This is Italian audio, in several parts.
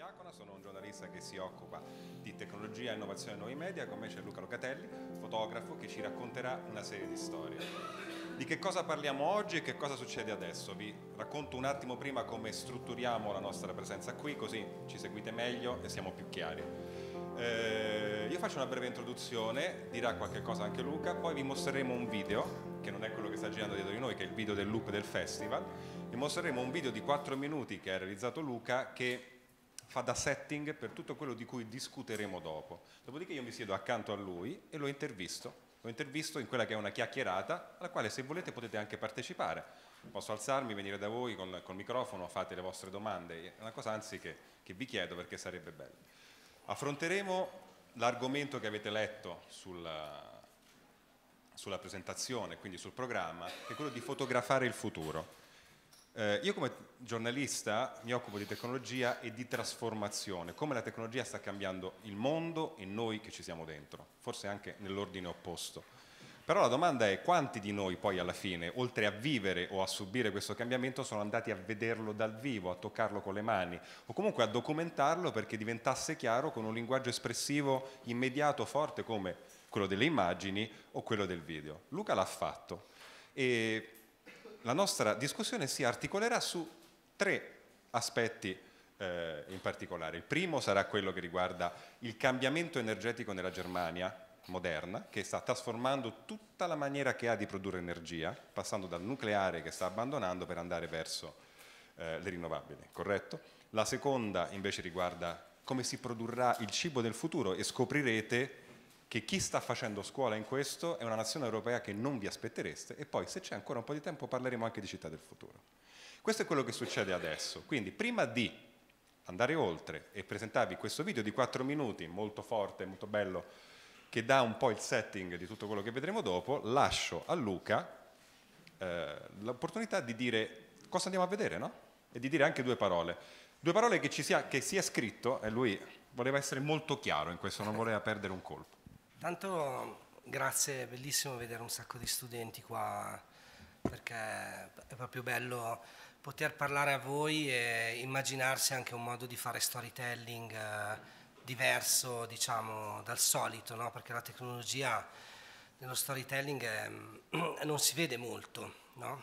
Iacona, sono un giornalista che si occupa di tecnologia, innovazione e nuovi media, con me c'è Luca Locatelli, fotografo che ci racconterà una serie di storie. Di che cosa parliamo oggi e che cosa succede adesso? Vi racconto un attimo prima come strutturiamo la nostra presenza qui, così ci seguite meglio e siamo più chiari. Eh, io faccio una breve introduzione, dirà qualche cosa anche Luca, poi vi mostreremo un video che non è quello che sta girando dietro di noi, che è il video del loop del festival, vi mostreremo un video di 4 minuti che ha realizzato Luca che fa da setting per tutto quello di cui discuteremo dopo. Dopodiché io mi siedo accanto a lui e lo intervisto. Lo intervisto in quella che è una chiacchierata alla quale se volete potete anche partecipare. Posso alzarmi, venire da voi con, col microfono, fate le vostre domande. È una cosa anzi che, che vi chiedo perché sarebbe bello. Affronteremo l'argomento che avete letto sulla, sulla presentazione, quindi sul programma, che è quello di fotografare il futuro. Eh, io come giornalista mi occupo di tecnologia e di trasformazione, come la tecnologia sta cambiando il mondo e noi che ci siamo dentro, forse anche nell'ordine opposto. Però la domanda è quanti di noi poi alla fine, oltre a vivere o a subire questo cambiamento, sono andati a vederlo dal vivo, a toccarlo con le mani o comunque a documentarlo perché diventasse chiaro con un linguaggio espressivo immediato, forte come quello delle immagini o quello del video. Luca l'ha fatto e la nostra discussione si articolerà su tre aspetti eh, in particolare. Il primo sarà quello che riguarda il cambiamento energetico nella Germania moderna, che sta trasformando tutta la maniera che ha di produrre energia, passando dal nucleare che sta abbandonando per andare verso eh, le rinnovabili, corretto? La seconda invece riguarda come si produrrà il cibo del futuro e scoprirete che chi sta facendo scuola in questo è una nazione europea che non vi aspettereste e poi se c'è ancora un po' di tempo parleremo anche di città del futuro. Questo è quello che succede adesso, quindi prima di andare oltre e presentarvi questo video di 4 minuti, molto forte, molto bello, che dà un po' il setting di tutto quello che vedremo dopo, lascio a Luca eh, l'opportunità di dire cosa andiamo a vedere, no? E di dire anche due parole. Due parole che, sia, che sia scritto, e lui voleva essere molto chiaro in questo, non voleva perdere un colpo. Tanto grazie, è bellissimo vedere un sacco di studenti qua perché è proprio bello poter parlare a voi e immaginarsi anche un modo di fare storytelling eh, diverso diciamo dal solito no? perché la tecnologia nello storytelling è, mm, non si vede molto no?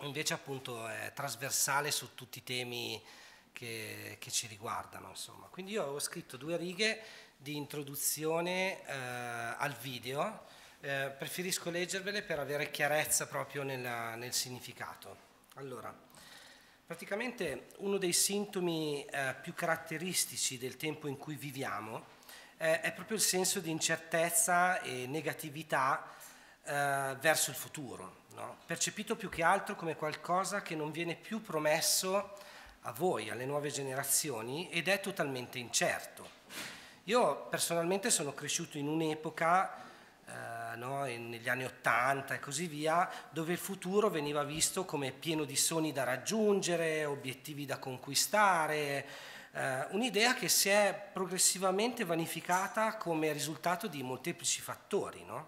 invece appunto è trasversale su tutti i temi che, che ci riguardano insomma. quindi io ho scritto due righe di introduzione eh, al video, eh, preferisco leggervele per avere chiarezza proprio nella, nel significato. Allora, praticamente uno dei sintomi eh, più caratteristici del tempo in cui viviamo eh, è proprio il senso di incertezza e negatività eh, verso il futuro, no? percepito più che altro come qualcosa che non viene più promesso a voi, alle nuove generazioni, ed è totalmente incerto. Io personalmente sono cresciuto in un'epoca, eh, no, negli anni 80 e così via, dove il futuro veniva visto come pieno di sogni da raggiungere, obiettivi da conquistare, eh, un'idea che si è progressivamente vanificata come risultato di molteplici fattori. No?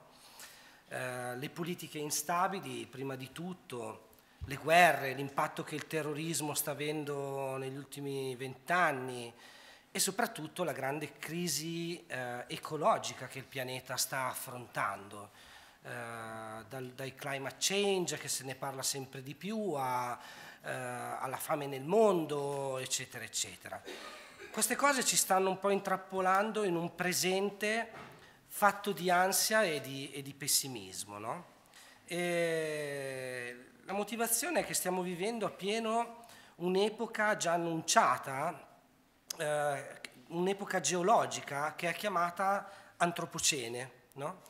Eh, le politiche instabili, prima di tutto, le guerre, l'impatto che il terrorismo sta avendo negli ultimi vent'anni, e soprattutto la grande crisi eh, ecologica che il pianeta sta affrontando, eh, dal, dai climate change che se ne parla sempre di più a, eh, alla fame nel mondo, eccetera, eccetera. Queste cose ci stanno un po' intrappolando in un presente fatto di ansia e di, e di pessimismo. No? E la motivazione è che stiamo vivendo appieno un'epoca già annunciata eh, un'epoca geologica che è chiamata antropocene, no?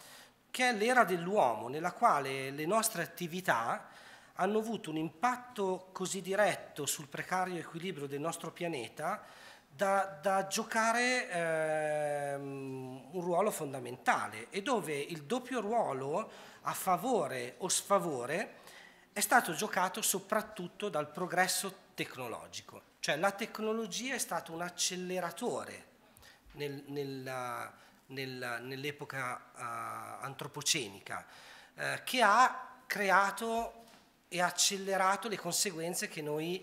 che è l'era dell'uomo, nella quale le nostre attività hanno avuto un impatto così diretto sul precario equilibrio del nostro pianeta da, da giocare ehm, un ruolo fondamentale e dove il doppio ruolo a favore o sfavore è stato giocato soprattutto dal progresso tecnologico. Cioè la tecnologia è stato un acceleratore nel, nella, nella, nell'epoca uh, antropocenica uh, che ha creato e accelerato le conseguenze che noi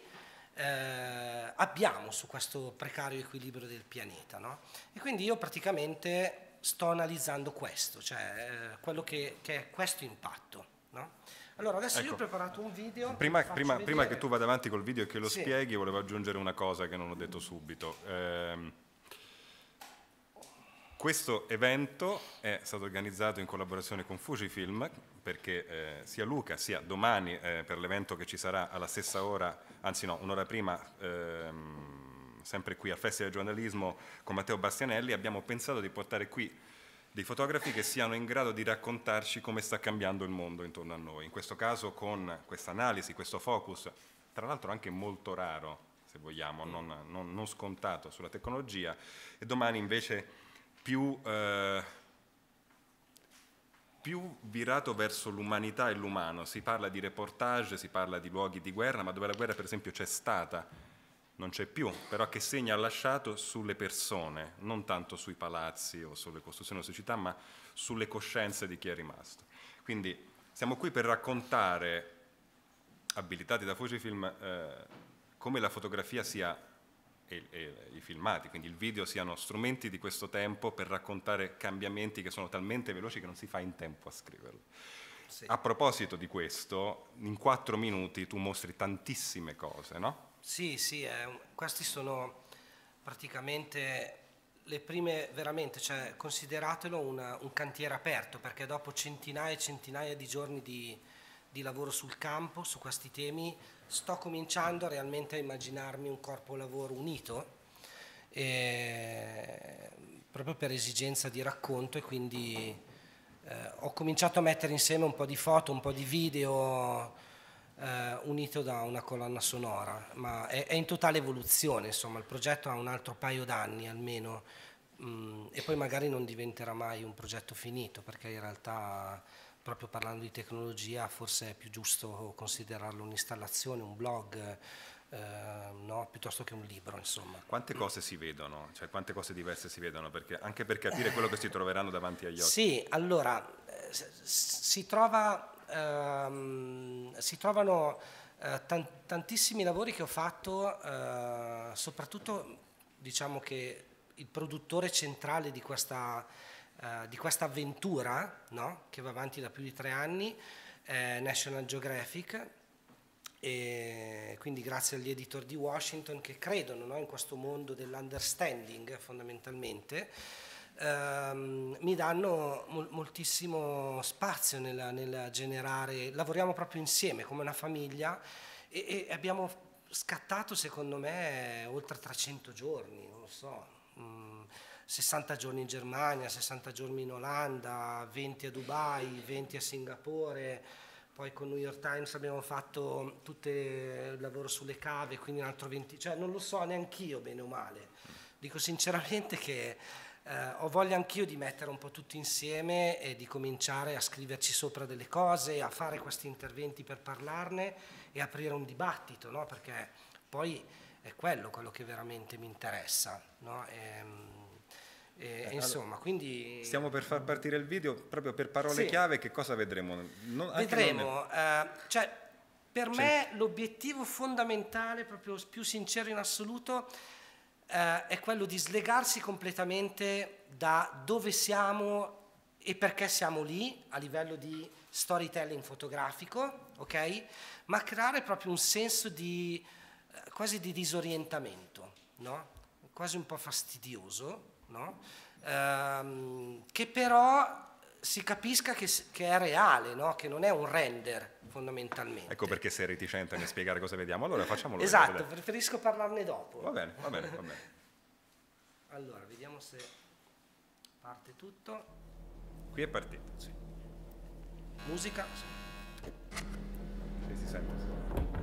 eh, abbiamo su questo precario equilibrio del pianeta. No? E quindi io praticamente sto analizzando questo, cioè eh, quello che, che, è questo impatto. No? Allora, adesso ecco. io ho ecco. preparato un video. Prima, prima, prima, che tu vada avanti col video e che lo sì. spieghi, volevo aggiungere una cosa che non ho detto subito. Eh, questo evento è stato organizzato in collaborazione con Fujifilm perché eh, sia Luca sia domani eh, per l'evento che ci sarà alla stessa ora, anzi no, un'ora prima, ehm, sempre qui a Festa del Giornalismo con Matteo Bastianelli, abbiamo pensato di portare qui dei fotografi che siano in grado di raccontarci come sta cambiando il mondo intorno a noi. In questo caso con questa analisi, questo focus, tra l'altro anche molto raro, se vogliamo, non, non, non scontato sulla tecnologia, e domani invece più, eh, più virato verso l'umanità e l'umano. Si parla di reportage, si parla di luoghi di guerra, ma dove la guerra per esempio c'è stata non c'è più, però che segna ha lasciato sulle persone, non tanto sui palazzi o sulle costruzioni o sulle città, ma sulle coscienze di chi è rimasto. Quindi siamo qui per raccontare, abilitati da Fujifilm, eh, come la fotografia sia, e, e i filmati, quindi il video siano strumenti di questo tempo per raccontare cambiamenti che sono talmente veloci che non si fa in tempo a scriverli. Sì. A proposito di questo, in quattro minuti tu mostri tantissime cose, no? Sì, sì, eh, questi sono praticamente le prime, veramente, cioè, consideratelo una, un cantiere aperto, perché dopo centinaia e centinaia di giorni di, di lavoro sul campo, su questi temi, sto cominciando realmente a immaginarmi un corpo lavoro unito, e, proprio per esigenza di racconto e quindi eh, ho cominciato a mettere insieme un po' di foto, un po' di video, eh, unito da una colonna sonora, ma è, è, in totale evoluzione, insomma il progetto ha un altro paio d'anni almeno mh, mm, e poi magari non diventerà mai un progetto finito perché in realtà proprio parlando di tecnologia forse è più giusto considerarlo un'installazione, un blog. Eh, no, piuttosto che un libro, insomma. Quante cose si vedono, cioè quante cose diverse si vedono, perché, anche per capire quello che si troveranno davanti agli occhi. Sì, allora eh, si trova ehm, si trovano eh, tan tantissimi lavori che ho fatto, eh, soprattutto diciamo che il produttore centrale di questa, eh, di questa avventura, no? che va avanti da più di tre anni, è National Geographic, e quindi grazie agli editor di Washington che credono no? in questo mondo dell'understanding fondamentalmente ehm, mi danno mol moltissimo spazio nel, nel generare, lavoriamo proprio insieme come una famiglia e, e abbiamo scattato secondo me oltre 300 giorni, non lo so. Mh, mm, 60 giorni in Germania, 60 giorni in Olanda, 20 a Dubai, 20 a Singapore, poi con New York Times abbiamo fatto tutto il lavoro sulle cave, quindi un altro 20, cioè non lo so neanch'io bene o male. Dico sinceramente che eh, ho voglia anch'io di mettere un po' tutto insieme e di cominciare a scriverci sopra delle cose, a fare questi interventi per parlarne e aprire un dibattito, no? perché poi è quello quello che veramente mi interessa. No? E, ehm, e, eh, insomma, quindi... Stiamo per far partire il video, proprio per parole sì. chiave, che cosa vedremo? Non, vedremo, ne... eh, cioè, per cioè. me l'obiettivo fondamentale, proprio più sincero in assoluto, eh, è quello di slegarsi completamente da dove siamo e perché siamo lì a livello di storytelling fotografico, ok? Ma creare proprio un senso di eh, quasi di disorientamento, no? Quasi un po' fastidioso, no? Ehm, che però si capisca che, che è reale, no? che non è un render fondamentalmente. Ecco perché sei reticente nel spiegare cosa vediamo, allora facciamolo Esatto, vedere. preferisco parlarne dopo. Va bene, va bene, va bene. allora, vediamo se parte tutto. Qui è partito, sì. Musica. Sì, si sente.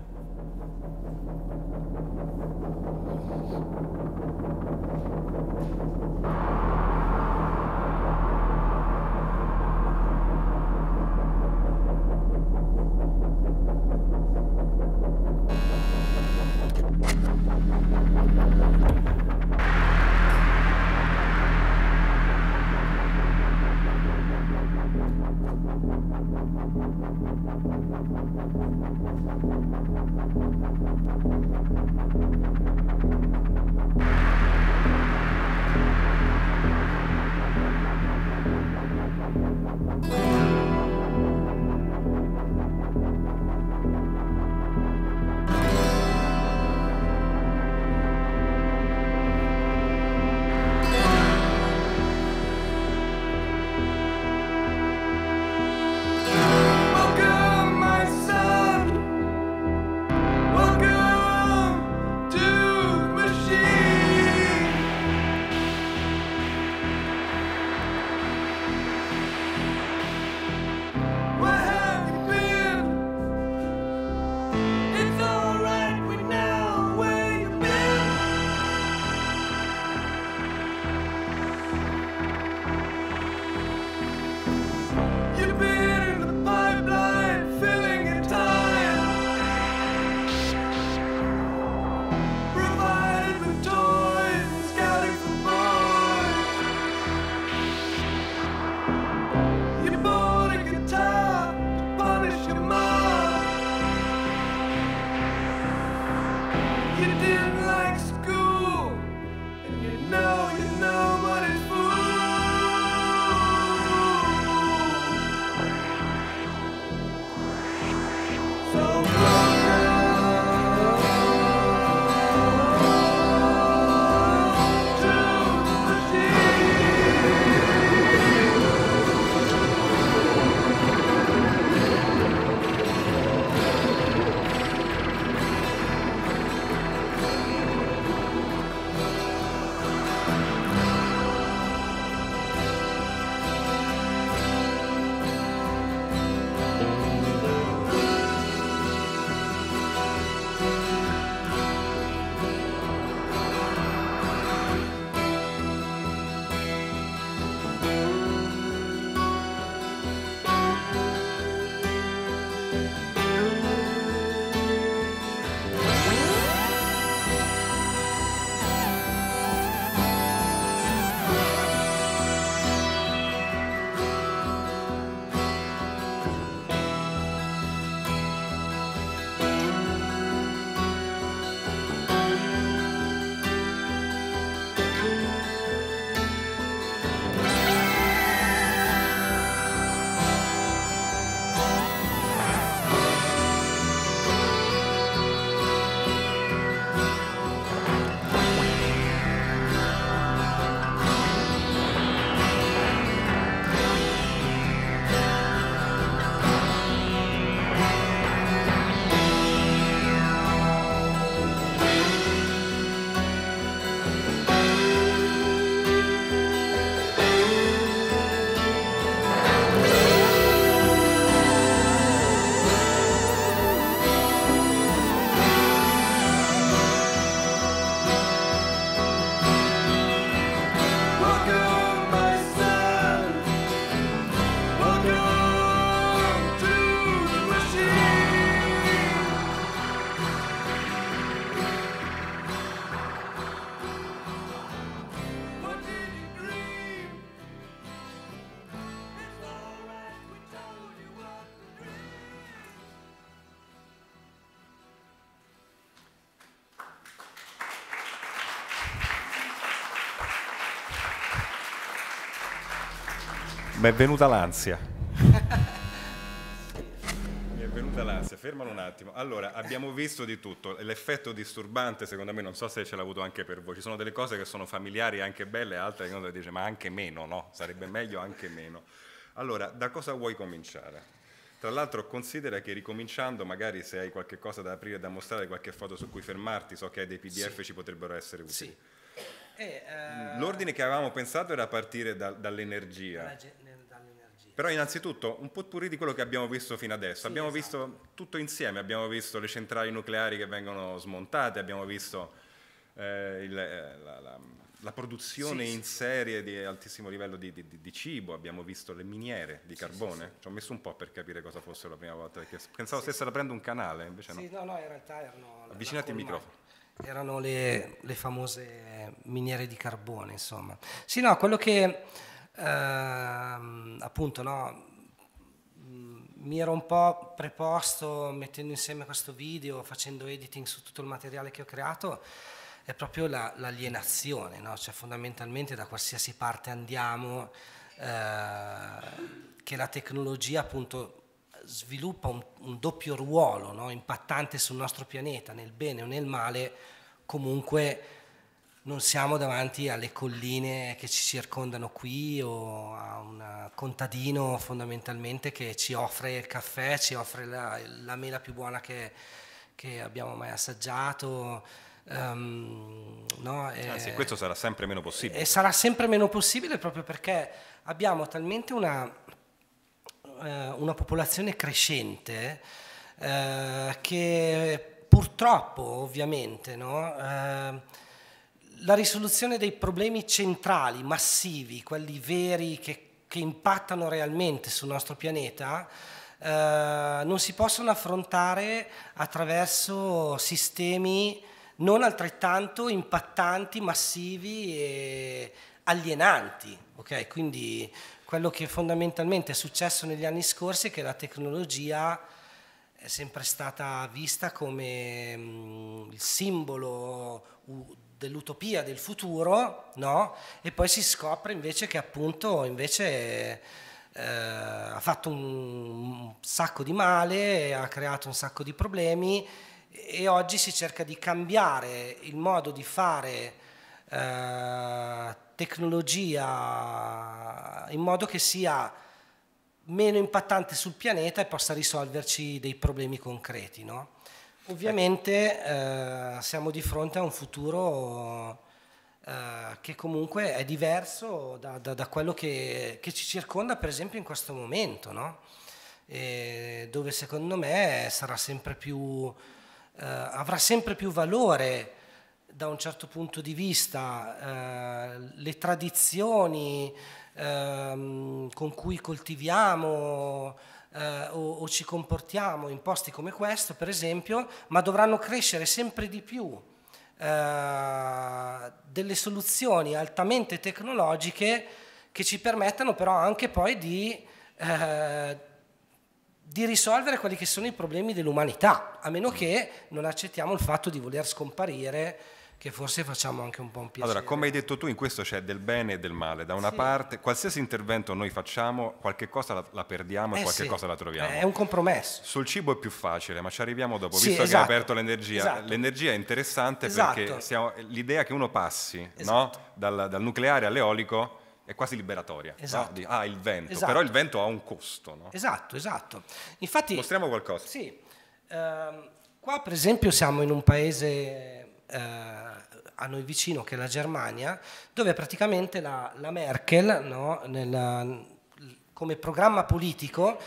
Mi è venuta l'ansia. Mi è venuta l'ansia, fermalo un attimo. Allora, abbiamo visto di tutto. L'effetto disturbante, secondo me, non so se ce l'ha avuto anche per voi. Ci sono delle cose che sono familiari anche belle, altre che uno dice, ma anche meno, no? Sarebbe meglio anche meno. Allora, da cosa vuoi cominciare? Tra l'altro considera che ricominciando, magari se hai qualche cosa da aprire, da mostrare, qualche foto su cui fermarti, so che hai dei PDF, sì. ci potrebbero essere utili. Sì. Eh, uh... L'ordine che avevamo pensato era partire da, dall'energia. Però innanzitutto un po' potpourri di quello che abbiamo visto fino adesso. Sì, abbiamo esatto. visto tutto insieme, abbiamo visto le centrali nucleari che vengono smontate, abbiamo visto eh, il, eh, la, la, la, produzione sì, in serie di altissimo livello di, di, di, cibo, abbiamo visto le miniere di carbone. Ci ho messo un po' per capire cosa fosse la prima volta, perché pensavo stesse aprendo un canale, invece no. Sì, no, no, in realtà erano... Avvicinati il microfono erano le, le, famose miniere di carbone, insomma. Sì, no, quello che ehm, appunto no, mm, mi ero un po' preposto mettendo insieme questo video, facendo editing su tutto il materiale che ho creato, è proprio la, l'alienazione, no? cioè fondamentalmente da qualsiasi parte andiamo, eh, che la tecnologia appunto sviluppa un, un doppio ruolo no? impattante sul nostro pianeta, nel bene o nel male, comunque non siamo davanti alle colline che ci circondano qui o a un contadino fondamentalmente che ci offre il caffè, ci offre la, la mela più buona che, che abbiamo mai assaggiato. Um, no, ah, e, eh, Anzi, questo sarà sempre meno possibile. E eh, sarà sempre meno possibile proprio perché abbiamo talmente una, eh, una popolazione crescente eh, che purtroppo ovviamente no, eh, la risoluzione dei problemi centrali, massivi, quelli veri che, che impattano realmente sul nostro pianeta, eh, non si possono affrontare attraverso sistemi non altrettanto impattanti, massivi e alienanti. Okay? Quindi quello che fondamentalmente è successo negli anni scorsi è che la tecnologia è sempre stata vista come mm, il simbolo dell'utopia del futuro, no? E poi si scopre invece che appunto invece, eh, ha fatto un, sacco di male, ha creato un sacco di problemi e oggi si cerca di cambiare il modo di fare eh, tecnologia in modo che sia meno impattante sul pianeta e possa risolverci dei problemi concreti, no? Ovviamente eh, siamo di fronte a un futuro eh, che comunque è diverso da, da, da quello che, che, ci circonda per esempio in questo momento, no? dove secondo me sempre più, eh, avrà sempre più valore da un certo punto di vista eh, le tradizioni ehm, con cui coltiviamo eh, o, o, ci comportiamo in posti come questo, per esempio, ma dovranno crescere sempre di più eh, delle soluzioni altamente tecnologiche che ci permettano però anche poi di, eh, di risolvere quelli che sono i problemi dell'umanità, a meno che non accettiamo il fatto di voler scomparire che forse facciamo anche un po' un piacere. Allora, come hai detto tu, in questo c'è del bene e del male. Da una sì. parte, qualsiasi intervento noi facciamo, qualche cosa la, la perdiamo e eh qualche sì. cosa la troviamo. È un compromesso. Sul cibo è più facile, ma ci arriviamo dopo, sì, visto esatto. che hai esatto. aperto l'energia. Esatto. L'energia è interessante esatto. perché l'idea che uno passi no? Esatto. dal, dal, nucleare all'eolico è quasi liberatoria. Esatto. No? ah, il vento. Esatto. Però il vento ha un costo. No? Esatto, esatto. Infatti... Mostriamo qualcosa. Sì. Uh, qua, per esempio, siamo in un paese eh, a noi vicino che è la Germania, dove praticamente la, la Merkel, no, nella, come programma politico, eh,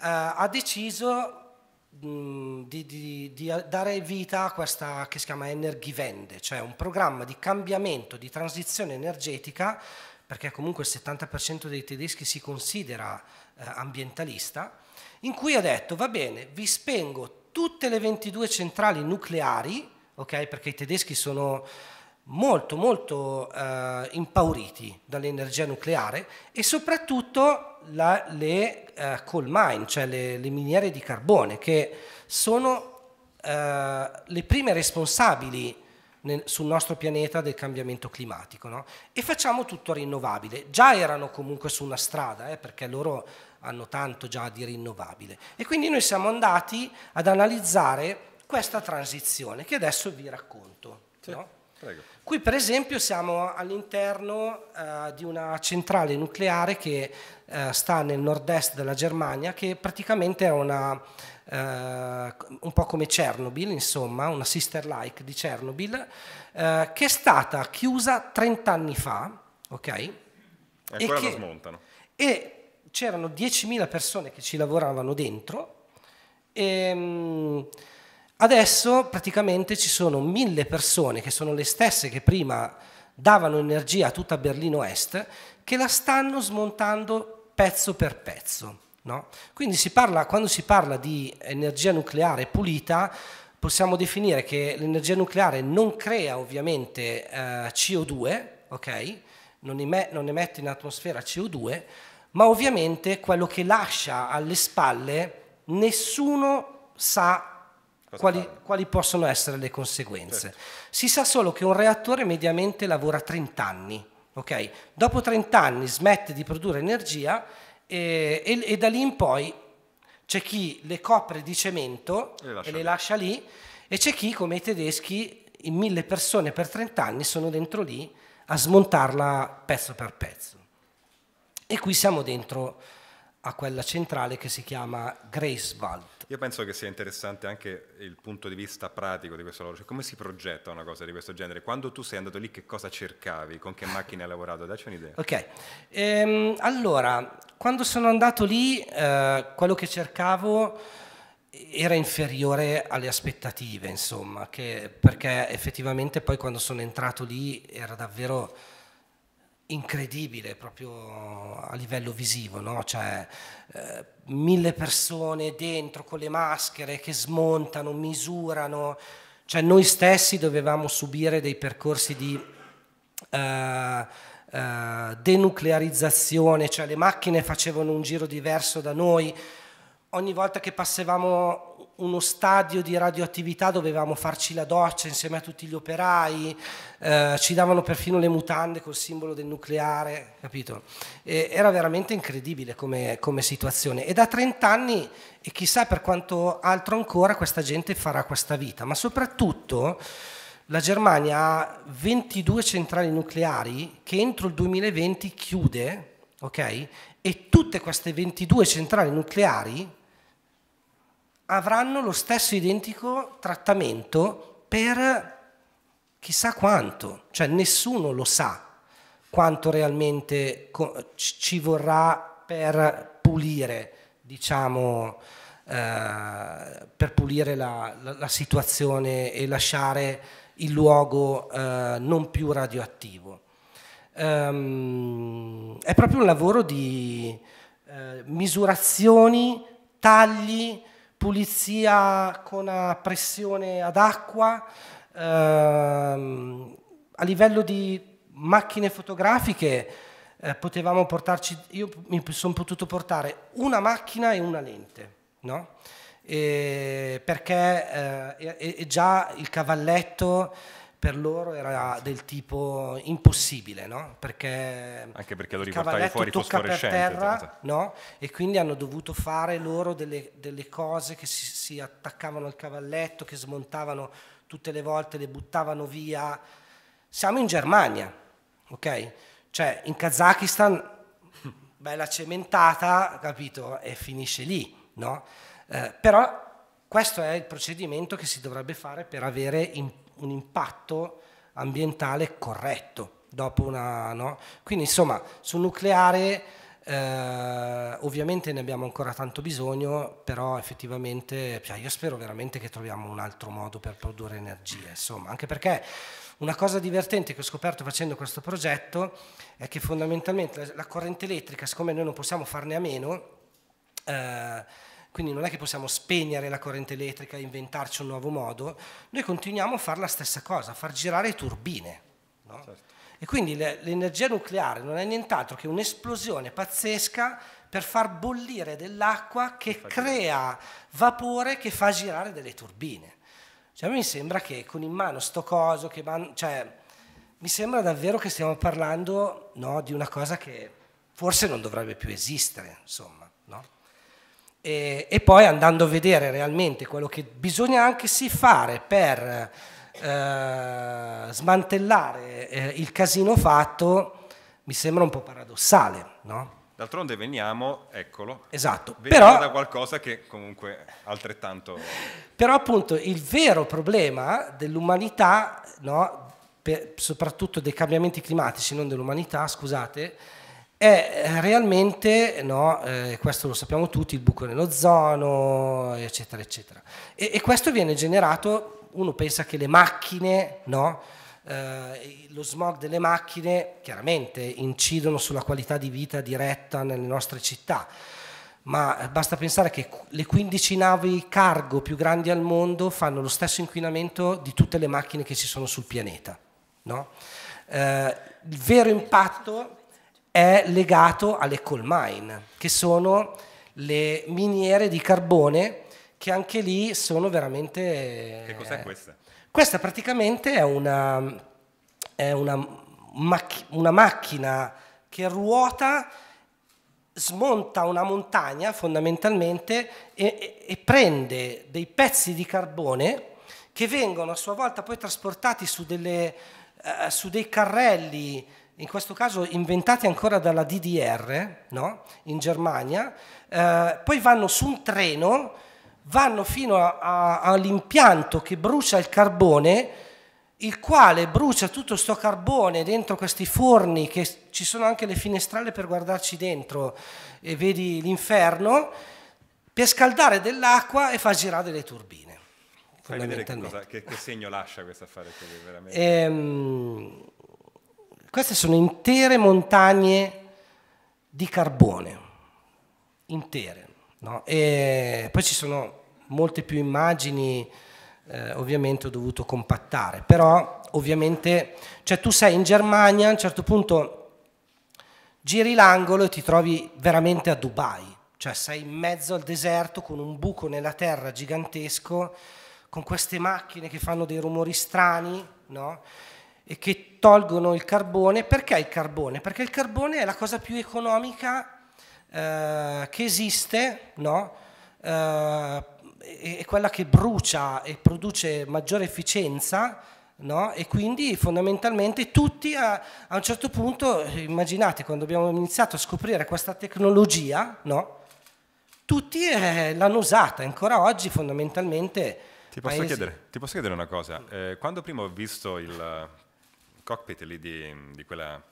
ha deciso mh, di, di, di, dare vita a questa che si chiama Energiewende, cioè un programma di cambiamento, di transizione energetica, perché comunque il 70% dei tedeschi si considera eh, ambientalista, in cui ha detto va bene, vi spengo tutte le 22 centrali nucleari okay? perché i tedeschi sono molto molto eh, impauriti dall'energia nucleare e soprattutto la, le eh, coal mine, cioè le, le, miniere di carbone, che sono eh, le prime responsabili nel, sul nostro pianeta del cambiamento climatico. No? E facciamo tutto rinnovabile. Già erano comunque su una strada, eh, perché loro hanno tanto già di rinnovabile. E quindi noi siamo andati ad analizzare questa transizione che adesso vi racconto. Sì, no? Qui per esempio siamo all'interno eh, di una centrale nucleare che eh, sta nel nord-est della Germania, che praticamente è una, eh, un po' come Chernobyl, insomma, una sister-like di Chernobyl, eh, che è stata chiusa 30 anni fa, ok? E ancora la smontano. E c'erano 10.000 persone che ci lavoravano dentro. E, ehm, Adesso praticamente ci sono mille persone che sono le stesse che prima davano energia a tutta Berlino Est che la stanno smontando pezzo per pezzo. No? Quindi si parla, quando si parla di energia nucleare pulita possiamo definire che l'energia nucleare non crea ovviamente eh, CO2, okay? non, eme non emette in atmosfera CO2, ma ovviamente quello che lascia alle spalle nessuno sa quali, quali, possono essere le conseguenze. Certo. Si sa solo che un reattore mediamente lavora 30 anni, okay? dopo 30 anni smette di produrre energia e, e, e da lì in poi c'è chi le copre di cemento e, le, e le lascia lì e c'è chi come i tedeschi in mille persone per 30 anni sono dentro lì a smontarla pezzo per pezzo. E qui siamo dentro a quella centrale che si chiama Greifswald io penso che sia interessante anche il punto di vista pratico di questo lavoro, cioè come si progetta una cosa di questo genere? Quando tu sei andato lì che cosa cercavi? Con che macchina hai lavorato? Dacci un'idea. Ok, ehm, allora, quando sono andato lì eh, quello che cercavo era inferiore alle aspettative, insomma, che, perché effettivamente poi quando sono entrato lì era davvero incredibile proprio a livello visivo, no? cioè eh, mille persone dentro con le maschere che smontano, misurano, cioè noi stessi dovevamo subire dei percorsi di eh, eh, denuclearizzazione, cioè le macchine facevano un giro diverso da noi, ogni volta che passavamo uno stadio di radioattività, dovevamo farci la doccia insieme a tutti gli operai, eh, ci davano perfino le mutande col simbolo del nucleare, capito? E era veramente incredibile come, come situazione. E da 30 anni, e chissà per quanto altro ancora, questa gente farà questa vita, ma soprattutto... La Germania ha 22 centrali nucleari che entro il 2020 chiude, ok? E tutte queste 22 centrali nucleari avranno lo stesso identico trattamento per chissà quanto, cioè nessuno lo sa quanto realmente ci vorrà per pulire, diciamo, eh, per pulire la, la, la, situazione e lasciare il luogo eh, non più radioattivo. Um, è proprio un lavoro di eh, misurazioni, tagli, pulizia con a pressione ad acqua, ehm, a livello di macchine fotografiche eh, potevamo portarci, io mi sono potuto portare una macchina e una lente, no? e perché eh, e già il cavalletto per loro era del tipo impossibile, no? Perché anche perché lo riportavi fuori tocca per terra, no? E quindi hanno dovuto fare loro delle, delle cose che si, si, attaccavano al cavalletto, che smontavano tutte le volte, le buttavano via. Siamo in Germania, ok? Cioè in Kazakistan, bella cementata, capito? E finisce lì, no? Eh, però questo è il procedimento che si dovrebbe fare per avere in, un impatto ambientale corretto. Una, no? Quindi insomma sul nucleare eh, ovviamente ne abbiamo ancora tanto bisogno, però effettivamente cioè io spero veramente che troviamo un altro modo per produrre energia, insomma, anche perché una cosa divertente che ho scoperto facendo questo progetto è che fondamentalmente la, la corrente elettrica, siccome noi non possiamo farne a meno, eh, quindi non è che possiamo spegnere la corrente elettrica e inventarci un nuovo modo, noi continuiamo a fare la stessa cosa, a far girare turbine. No? Certo. E quindi l'energia nucleare non è nient'altro che un'esplosione pazzesca per far bollire dell'acqua che crea vapore che fa girare delle turbine. Cioè, a me sembra che con in mano sto coso, che man- cioè, mi sembra davvero che stiamo parlando no, di una cosa che forse non dovrebbe più esistere, insomma e, eh, e, poi andando a vedere realmente quello che bisogna anche si fare per eh, smantellare eh, il casino fatto mi sembra un po' paradossale, no? D'altronde veniamo, eccolo, esatto, veniamo però, da qualcosa che comunque altrettanto... Però appunto il vero problema dell'umanità, no? soprattutto dei cambiamenti climatici, non dell'umanità, scusate, è eh, realmente, no, eh, questo lo sappiamo tutti, il buco nell'ozono, eccetera, eccetera. E, e, questo viene generato, uno pensa che le macchine, no, eh, lo smog delle macchine chiaramente incidono sulla qualità di vita diretta nelle nostre città, ma eh, basta pensare che le 15 navi cargo più grandi al mondo fanno lo stesso inquinamento di tutte le macchine che ci sono sul pianeta. No? Eh, il vero impatto è legato alle coal mine, che sono le miniere di carbone che anche lì sono veramente... Che cos'è questa? Questa praticamente è una, è una, mac una macchina che ruota smonta una montagna fondamentalmente e, e, e, prende dei pezzi di carbone che vengono a sua volta poi trasportati su, delle, eh, su dei carrelli in questo caso inventati ancora dalla DDR, no? in Germania, eh, poi vanno su un treno, vanno fino all'impianto che brucia il carbone, il quale brucia tutto questo carbone dentro questi forni, che ci sono anche le finestrelle per guardarci dentro e vedi l'inferno, per scaldare dell'acqua e fa girare delle turbine. Fai vedere che, cosa, che, che segno lascia questo affare qui, veramente. Ehm queste sono intere montagne di carbone, intere. No? poi ci sono molte più immagini, eh, ovviamente ho dovuto compattare, però ovviamente, cioè tu sei in Germania, a un certo punto giri l'angolo e ti trovi veramente a Dubai, cioè sei in mezzo al deserto con un buco nella terra gigantesco, con queste macchine che fanno dei rumori strani, no? e che tolgono il carbone. Perché il carbone? Perché il carbone è la cosa più economica eh, che esiste, no? eh, è quella che brucia e produce maggiore efficienza No? E quindi fondamentalmente tutti a, a, un certo punto, immaginate quando abbiamo iniziato a scoprire questa tecnologia, no? tutti eh, l'hanno usata, ancora oggi fondamentalmente. Ti posso, paesi... chiedere, ti posso chiedere, una cosa, eh, quando prima ho visto il cockpit lì di, di quella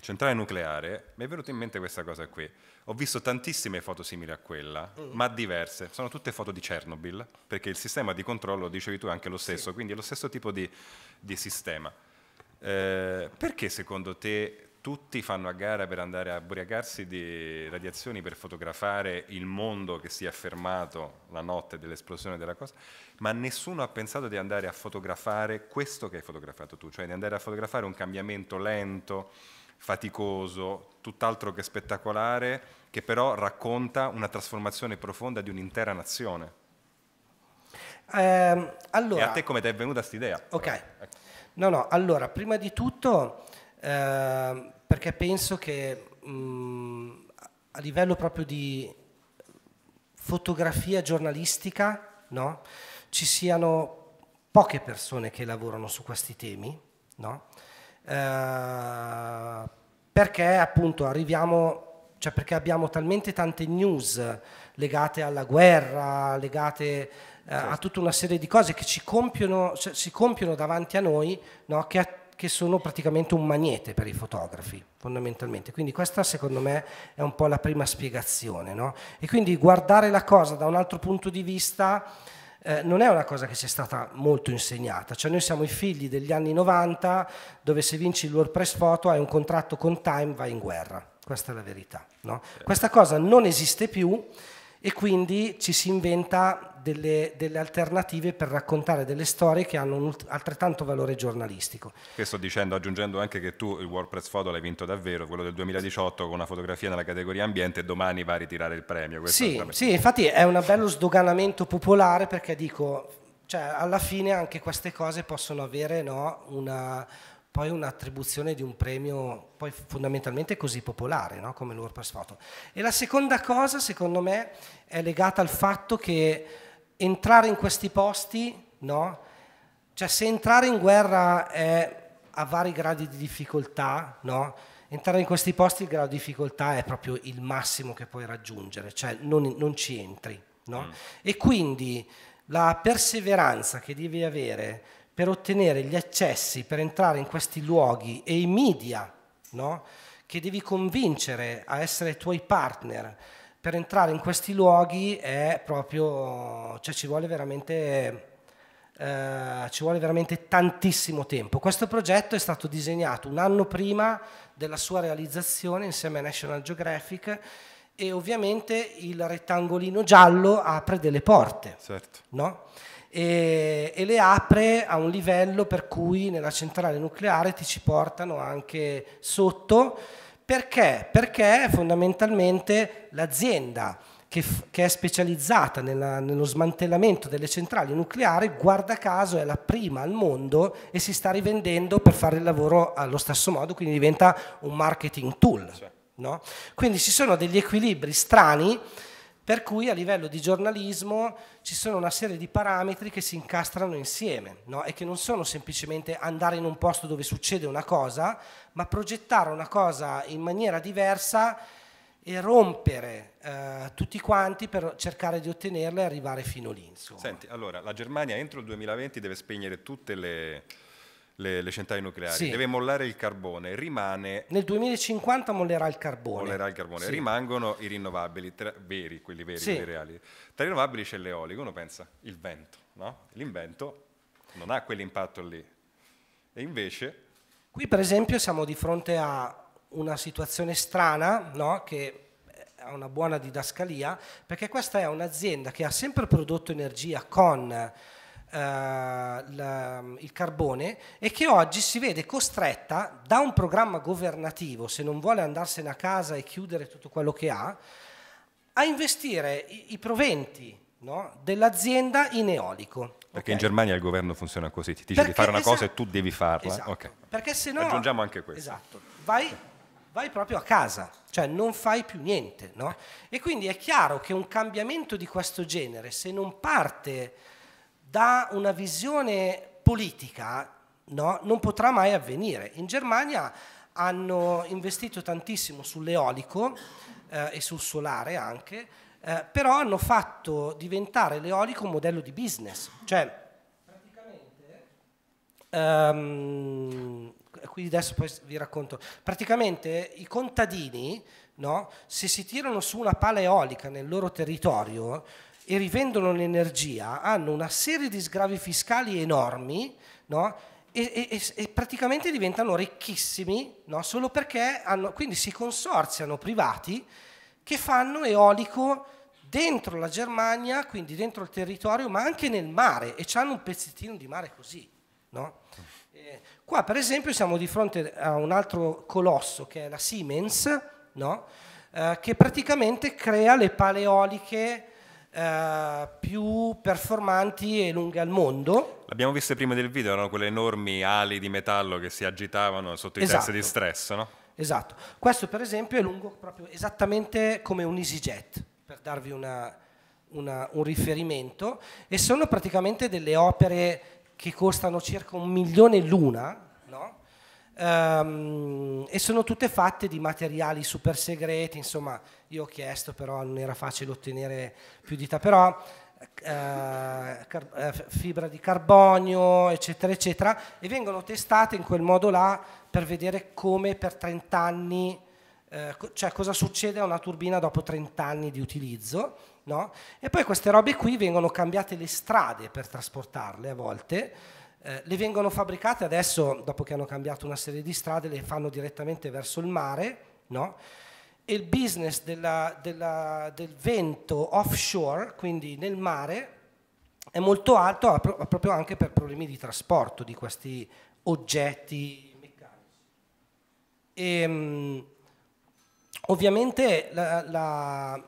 centrale nucleare, mi è venuta in mente questa cosa qui. Ho visto tantissime foto simili a quella, mm. ma diverse. Sono tutte foto di Chernobyl, perché il sistema di controllo, dicevi tu, è anche lo stesso, sì. quindi è lo stesso tipo di, di sistema. Eh, perché secondo te tutti fanno a gara per andare a ubriacarsi di radiazioni per fotografare il mondo che si è fermato la notte dell'esplosione della cosa, ma nessuno ha pensato di andare a fotografare questo che hai fotografato tu, cioè di andare a fotografare un cambiamento lento, faticoso, tutt'altro che spettacolare, che però racconta una trasformazione profonda di un'intera nazione. Eh, allora, e a te come ti è venuta questa idea? Ok. Però, ecco. No, no, allora, prima di tutto... Eh, perché penso che mh, mhmm, a livello proprio di fotografia giornalistica no, ci siano poche persone che lavorano su questi temi, no? eh, perché appunto arriviamo, cioè perché abbiamo talmente tante news legate alla guerra, legate eh, a certo. tutta una serie di cose che ci compiono, cioè, si compiono davanti a noi, no, che che sono praticamente un magnete per i fotografi, fondamentalmente. Quindi questa secondo me è un po' la prima spiegazione. No? E quindi guardare la cosa da un altro punto di vista eh, non è una cosa che ci è stata molto insegnata. Cioè noi siamo i figli degli anni 90 dove se vinci il WordPress Photo hai un contratto con Time, vai in guerra. Questa è la verità. No? Questa cosa non esiste più e quindi ci si inventa delle, delle, alternative per raccontare delle storie che hanno un altrettanto valore giornalistico. Che sto dicendo, aggiungendo anche che tu il WordPress Photo l'hai vinto davvero, quello del 2018 con una fotografia nella categoria ambiente e domani va a ritirare il premio. Sì, sì, infatti è un bello sdoganamento popolare perché dico, cioè, alla fine anche queste cose possono avere no, una, poi un'attribuzione di un premio poi fondamentalmente così popolare no? come il Photo. E la seconda cosa, secondo me, è legata al fatto che entrare in questi posti, no? Cioè se entrare in guerra è a vari gradi di difficoltà, no? Entrare in questi posti il grado di difficoltà è proprio il massimo che puoi raggiungere, cioè non, non ci entri, no? Mm. E quindi la perseveranza che devi avere per ottenere gli accessi, per entrare in questi luoghi e i media, no? Che devi convincere a essere tuoi partner, per entrare in questi luoghi è proprio, cioè ci vuole veramente... Eh, ci vuole veramente tantissimo tempo. Questo progetto è stato disegnato un anno prima della sua realizzazione insieme a National Geographic e ovviamente il rettangolino giallo apre delle porte. Certo. No? E, e, le apre a un livello per cui nella centrale nucleare ti ci portano anche sotto perché? Perché fondamentalmente l'azienda che, che, è specializzata nella, nello smantellamento delle centrali nucleari, guarda caso è la prima al mondo e si sta rivendendo per fare il lavoro allo stesso modo, quindi diventa un marketing tool. No? Quindi ci sono degli equilibri strani per cui a livello di giornalismo ci sono una serie di parametri che si incastrano insieme no? e che non sono semplicemente andare in un posto dove succede una cosa, ma progettare una cosa in maniera diversa e rompere eh, tutti quanti per cercare di ottenerla e arrivare fino lì. Insomma. Senti, allora, la Germania entro il 2020 deve spegnere tutte le, le, le centrali nucleari, sì. deve mollare il carbone, rimane... Nel 2050 mollerà il carbone. Mollerà il carbone, sì. rimangono i rinnovabili, tra, veri, quelli veri, sì. quelli reali. Tra i rinnovabili c'è l'eolico, uno pensa, il vento, no? L'invento non ha quell'impatto lì. E invece... Qui per esempio siamo di fronte a una situazione strana, no? che eh, ha una buona didascalia, perché questa è un'azienda che ha sempre prodotto energia con eh, la, il carbone e che oggi si vede costretta da un programma governativo, se non vuole andarsene a casa e chiudere tutto quello che ha, a investire i, i proventi no, dell'azienda in eolico. Perché okay. in Germania il governo funziona così, ti dice di fare una esatto, cosa e esatto. tu devi farla. Esatto. Okay. Perché se no... Aggiungiamo anche questo. Esatto. Vai, vai proprio a casa, cioè non fai più niente. No? E quindi è chiaro che un cambiamento di questo genere, se non parte da una visione politica no, non potrà mai avvenire. In Germania hanno investito tantissimo sull'eolico eh, e sul solare anche, eh, però hanno fatto diventare l'eolico un modello di business. Cioè, Um, qui adesso poi vi racconto. Praticamente i contadini, no, se si tirano su una pala eolica nel loro territorio, e rivendono l'energia hanno una serie di sgravi fiscali enormi no? e, e, e, praticamente diventano ricchissimi no? solo perché hanno, quindi si consorziano privati che fanno eolico dentro la Germania, quindi dentro il territorio, ma anche nel mare, e hanno un pezzettino di mare così. No? Eh, qua per esempio siamo di fronte a un altro colosso che è la Siemens, no? eh, che praticamente crea le paleoliche eh, più performanti e lunghe al mondo. L'abbiamo viste prima del video, erano quelle enormi ali di metallo che si agitavano sotto i esatto. test di stress, no? Esatto. Questo per esempio è lungo proprio esattamente come un EasyJet, per darvi una, una, un riferimento, e sono praticamente delle opere che costano circa un milione l'una, Um, e sono tutte fatte di materiali super segreti, insomma io ho chiesto però non era facile ottenere più di te, però eh, eh fibra di carbonio eccetera eccetera e vengono testate in quel modo là per vedere come per 30 anni, eh, cioè cosa succede a una turbina dopo 30 anni di utilizzo. No? E poi queste robe qui vengono cambiate le strade per trasportarle a volte. Eh, le vengono fabbricate adesso, dopo che hanno cambiato una serie di strade, le fanno direttamente verso il mare, no? E il business della, della, del vento offshore, quindi nel mare, è molto alto proprio anche per problemi di trasporto di questi oggetti meccanici. E, ehm, ovviamente la, la,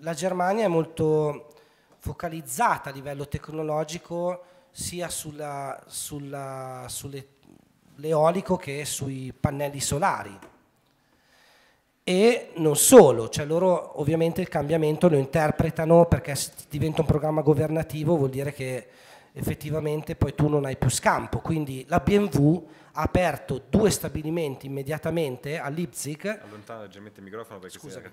la Germania è molto focalizzata a livello tecnologico sia sulla, sulla, sull'eolico che sui pannelli solari. E non solo, cioè loro ovviamente il cambiamento lo interpretano perché se diventa un programma governativo vuol dire che effettivamente poi tu non hai più scampo. Quindi la BMW ha aperto due stabilimenti immediatamente a Leipzig. Allontana leggermente il microfono perché scusa. Sei...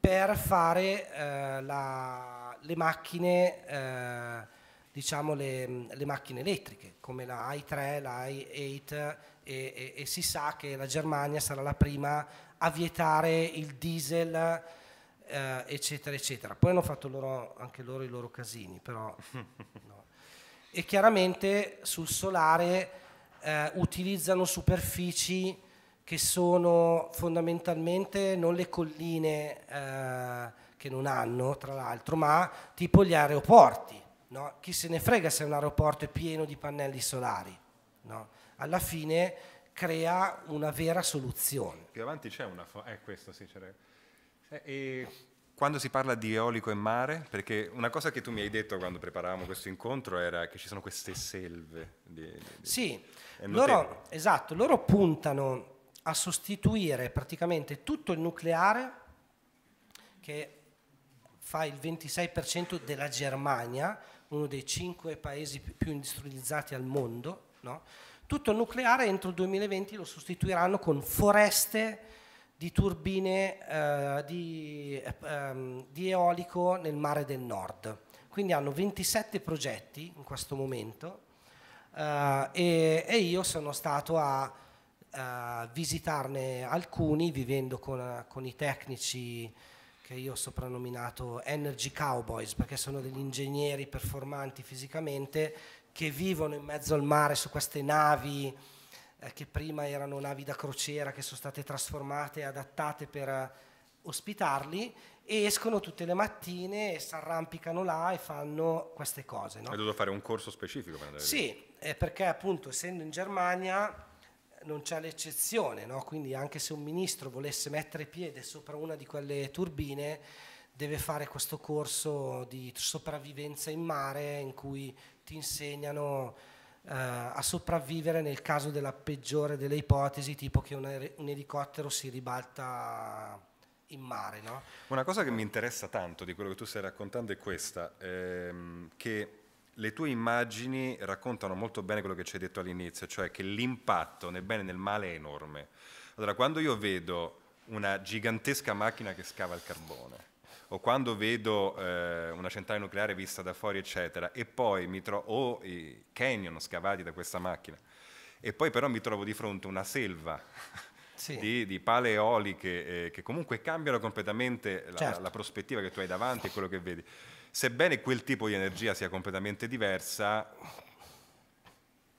Per fare eh, la, le macchine eh, diciamo, le, le, macchine elettriche, come la i3, la i8 e, e, e, si sa che la Germania sarà la prima a vietare il diesel, eh, eccetera, eccetera. Poi hanno fatto loro, anche loro i loro casini, però... No. E chiaramente sul solare eh, utilizzano superfici che sono fondamentalmente non le colline eh, che non hanno, tra l'altro, ma tipo gli aeroporti No? Chi se ne frega se un aeroporto è pieno di pannelli solari? No? Alla fine crea una vera soluzione. Più avanti c'è una... Fo- eh, questo sì, eh, e quando si parla di eolico e mare, perché una cosa che tu mi hai detto quando preparavamo questo incontro era che ci sono queste selve. Di, di, sì, loro, esatto, loro puntano a sostituire praticamente tutto il nucleare che fa il 26% della Germania uno dei cinque paesi più industrializzati al mondo, no? tutto il nucleare entro il 2020 lo sostituiranno con foreste di turbine eh, di, ehm, di, eolico nel mare del nord. Quindi hanno 27 progetti in questo momento eh, e, e, io sono stato a, a eh, visitarne alcuni vivendo con, con i tecnici che io ho soprannominato Energy Cowboys, perché sono degli ingegneri performanti fisicamente che vivono in mezzo al mare su queste navi eh, che prima erano navi da crociera, che sono state trasformate e adattate per eh, ospitarli e escono tutte le mattine e si arrampicano là e fanno queste cose. No? Hai dovuto fare un corso specifico per andare Sì, eh, perché appunto essendo in Germania non c'è l'eccezione, no? quindi anche se un ministro volesse mettere piede sopra una di quelle turbine deve fare questo corso di sopravvivenza in mare in cui ti insegnano eh, a sopravvivere nel caso della peggiore delle ipotesi, tipo che un, er- un elicottero si ribalta in mare. No? Una cosa che mi interessa tanto di quello che tu stai raccontando è questa, ehm, che le tue immagini raccontano molto bene quello che ci hai detto all'inizio, cioè che l'impatto nel bene e nel male è enorme. Allora, quando io vedo una gigantesca macchina che scava il carbone, o quando vedo eh, una centrale nucleare vista da fuori, eccetera, e poi mi trovo, o i canyon scavati da questa macchina, e poi però mi trovo di fronte a una selva sì. di, di, pale eoliche eh, che comunque cambiano completamente la, certo. la, prospettiva che tu hai davanti e quello che vedi. Sebbene quel tipo di energia sia completamente diversa,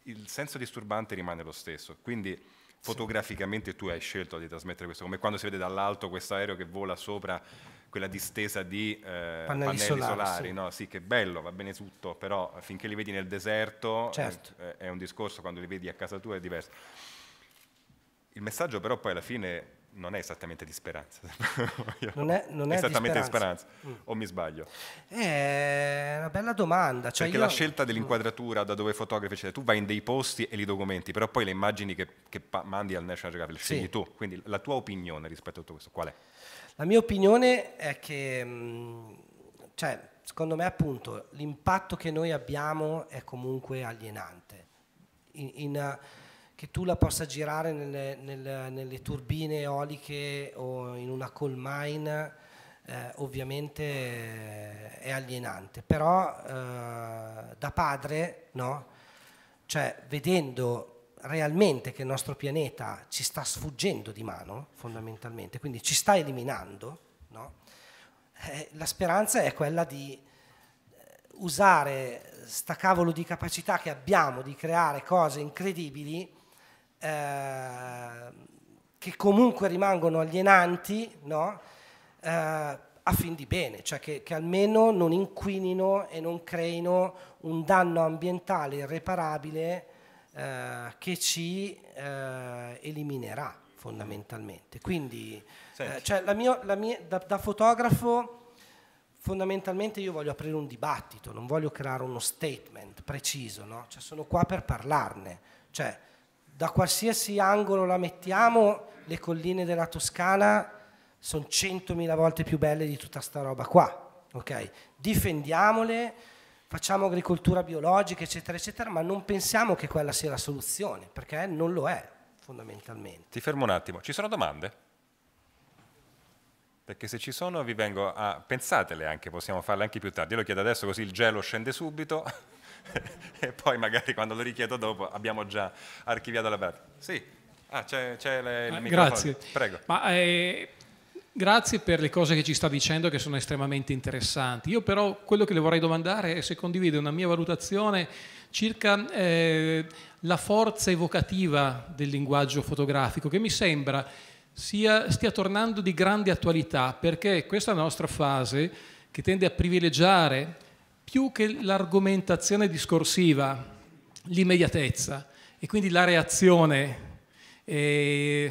il senso disturbante rimane lo stesso. Quindi fotograficamente tu hai scelto di trasmettere questo, come quando si vede dall'alto questo aereo che vola sopra quella distesa di eh, pannelli, pannelli, solari, solari sì. No? sì. che bello, va bene tutto, però finché li vedi nel deserto eh, certo. eh, è un discorso, quando li vedi a casa tua è diverso. Il messaggio però poi alla fine non è esattamente di speranza. non è, non è esattamente di speranza, di speranza. Mm. o mi sbaglio? Eh, è una bella domanda. Cioè Perché io... la scelta dell'inquadratura da dove fotografi, cioè, tu vai in dei posti e li documenti, però poi le immagini che, che mandi al National Geographic le scegli sì. tu. Quindi la tua opinione rispetto a tutto questo qual è? La mia opinione è che, mm, cioè, secondo me appunto, l'impatto che noi abbiamo è comunque alienante. in, in che tu la possa girare nelle, nelle, nelle turbine eoliche o in una coal mine eh, ovviamente eh, è alienante, però eh, da padre, no? cioè vedendo realmente che il nostro pianeta ci sta sfuggendo di mano fondamentalmente, quindi ci sta eliminando, no? eh, la speranza è quella di eh, usare sta cavolo di capacità che abbiamo di creare cose incredibili eh, che comunque rimangono alienanti no? eh, a fin di bene, cioè che, che, almeno non inquinino e non creino un danno ambientale irreparabile eh, che ci eh, eliminerà fondamentalmente. Quindi eh, cioè la mio, la mia, da, da fotografo fondamentalmente io voglio aprire un dibattito, non voglio creare uno statement preciso, no? cioè sono qua per parlarne, cioè, da qualsiasi angolo la mettiamo, le colline della Toscana sono 100.000 volte più belle di tutta sta roba qua, ok? Difendiamole, facciamo agricoltura biologica, eccetera, eccetera, ma non pensiamo che quella sia la soluzione, perché non lo è, fondamentalmente. Ti fermo un attimo, ci sono domande? Perché se ci sono vi vengo a... pensatele anche, possiamo farle anche più tardi. Io lo chiedo adesso così il gelo scende subito. e poi magari quando lo richiedo dopo abbiamo già archiviato la pratica. Sì, ah, c'è, c'è le, il ah, microfono. Grazie. Prego. Ma, eh, grazie per le cose che ci sta dicendo che sono estremamente interessanti. Io però quello che le vorrei domandare è se condivide una mia valutazione circa eh, la forza evocativa del linguaggio fotografico che mi sembra sia, stia tornando di grande attualità perché questa nostra fase che tende a privilegiare più che l'argomentazione discorsiva, l'immediatezza e quindi la reazione eh,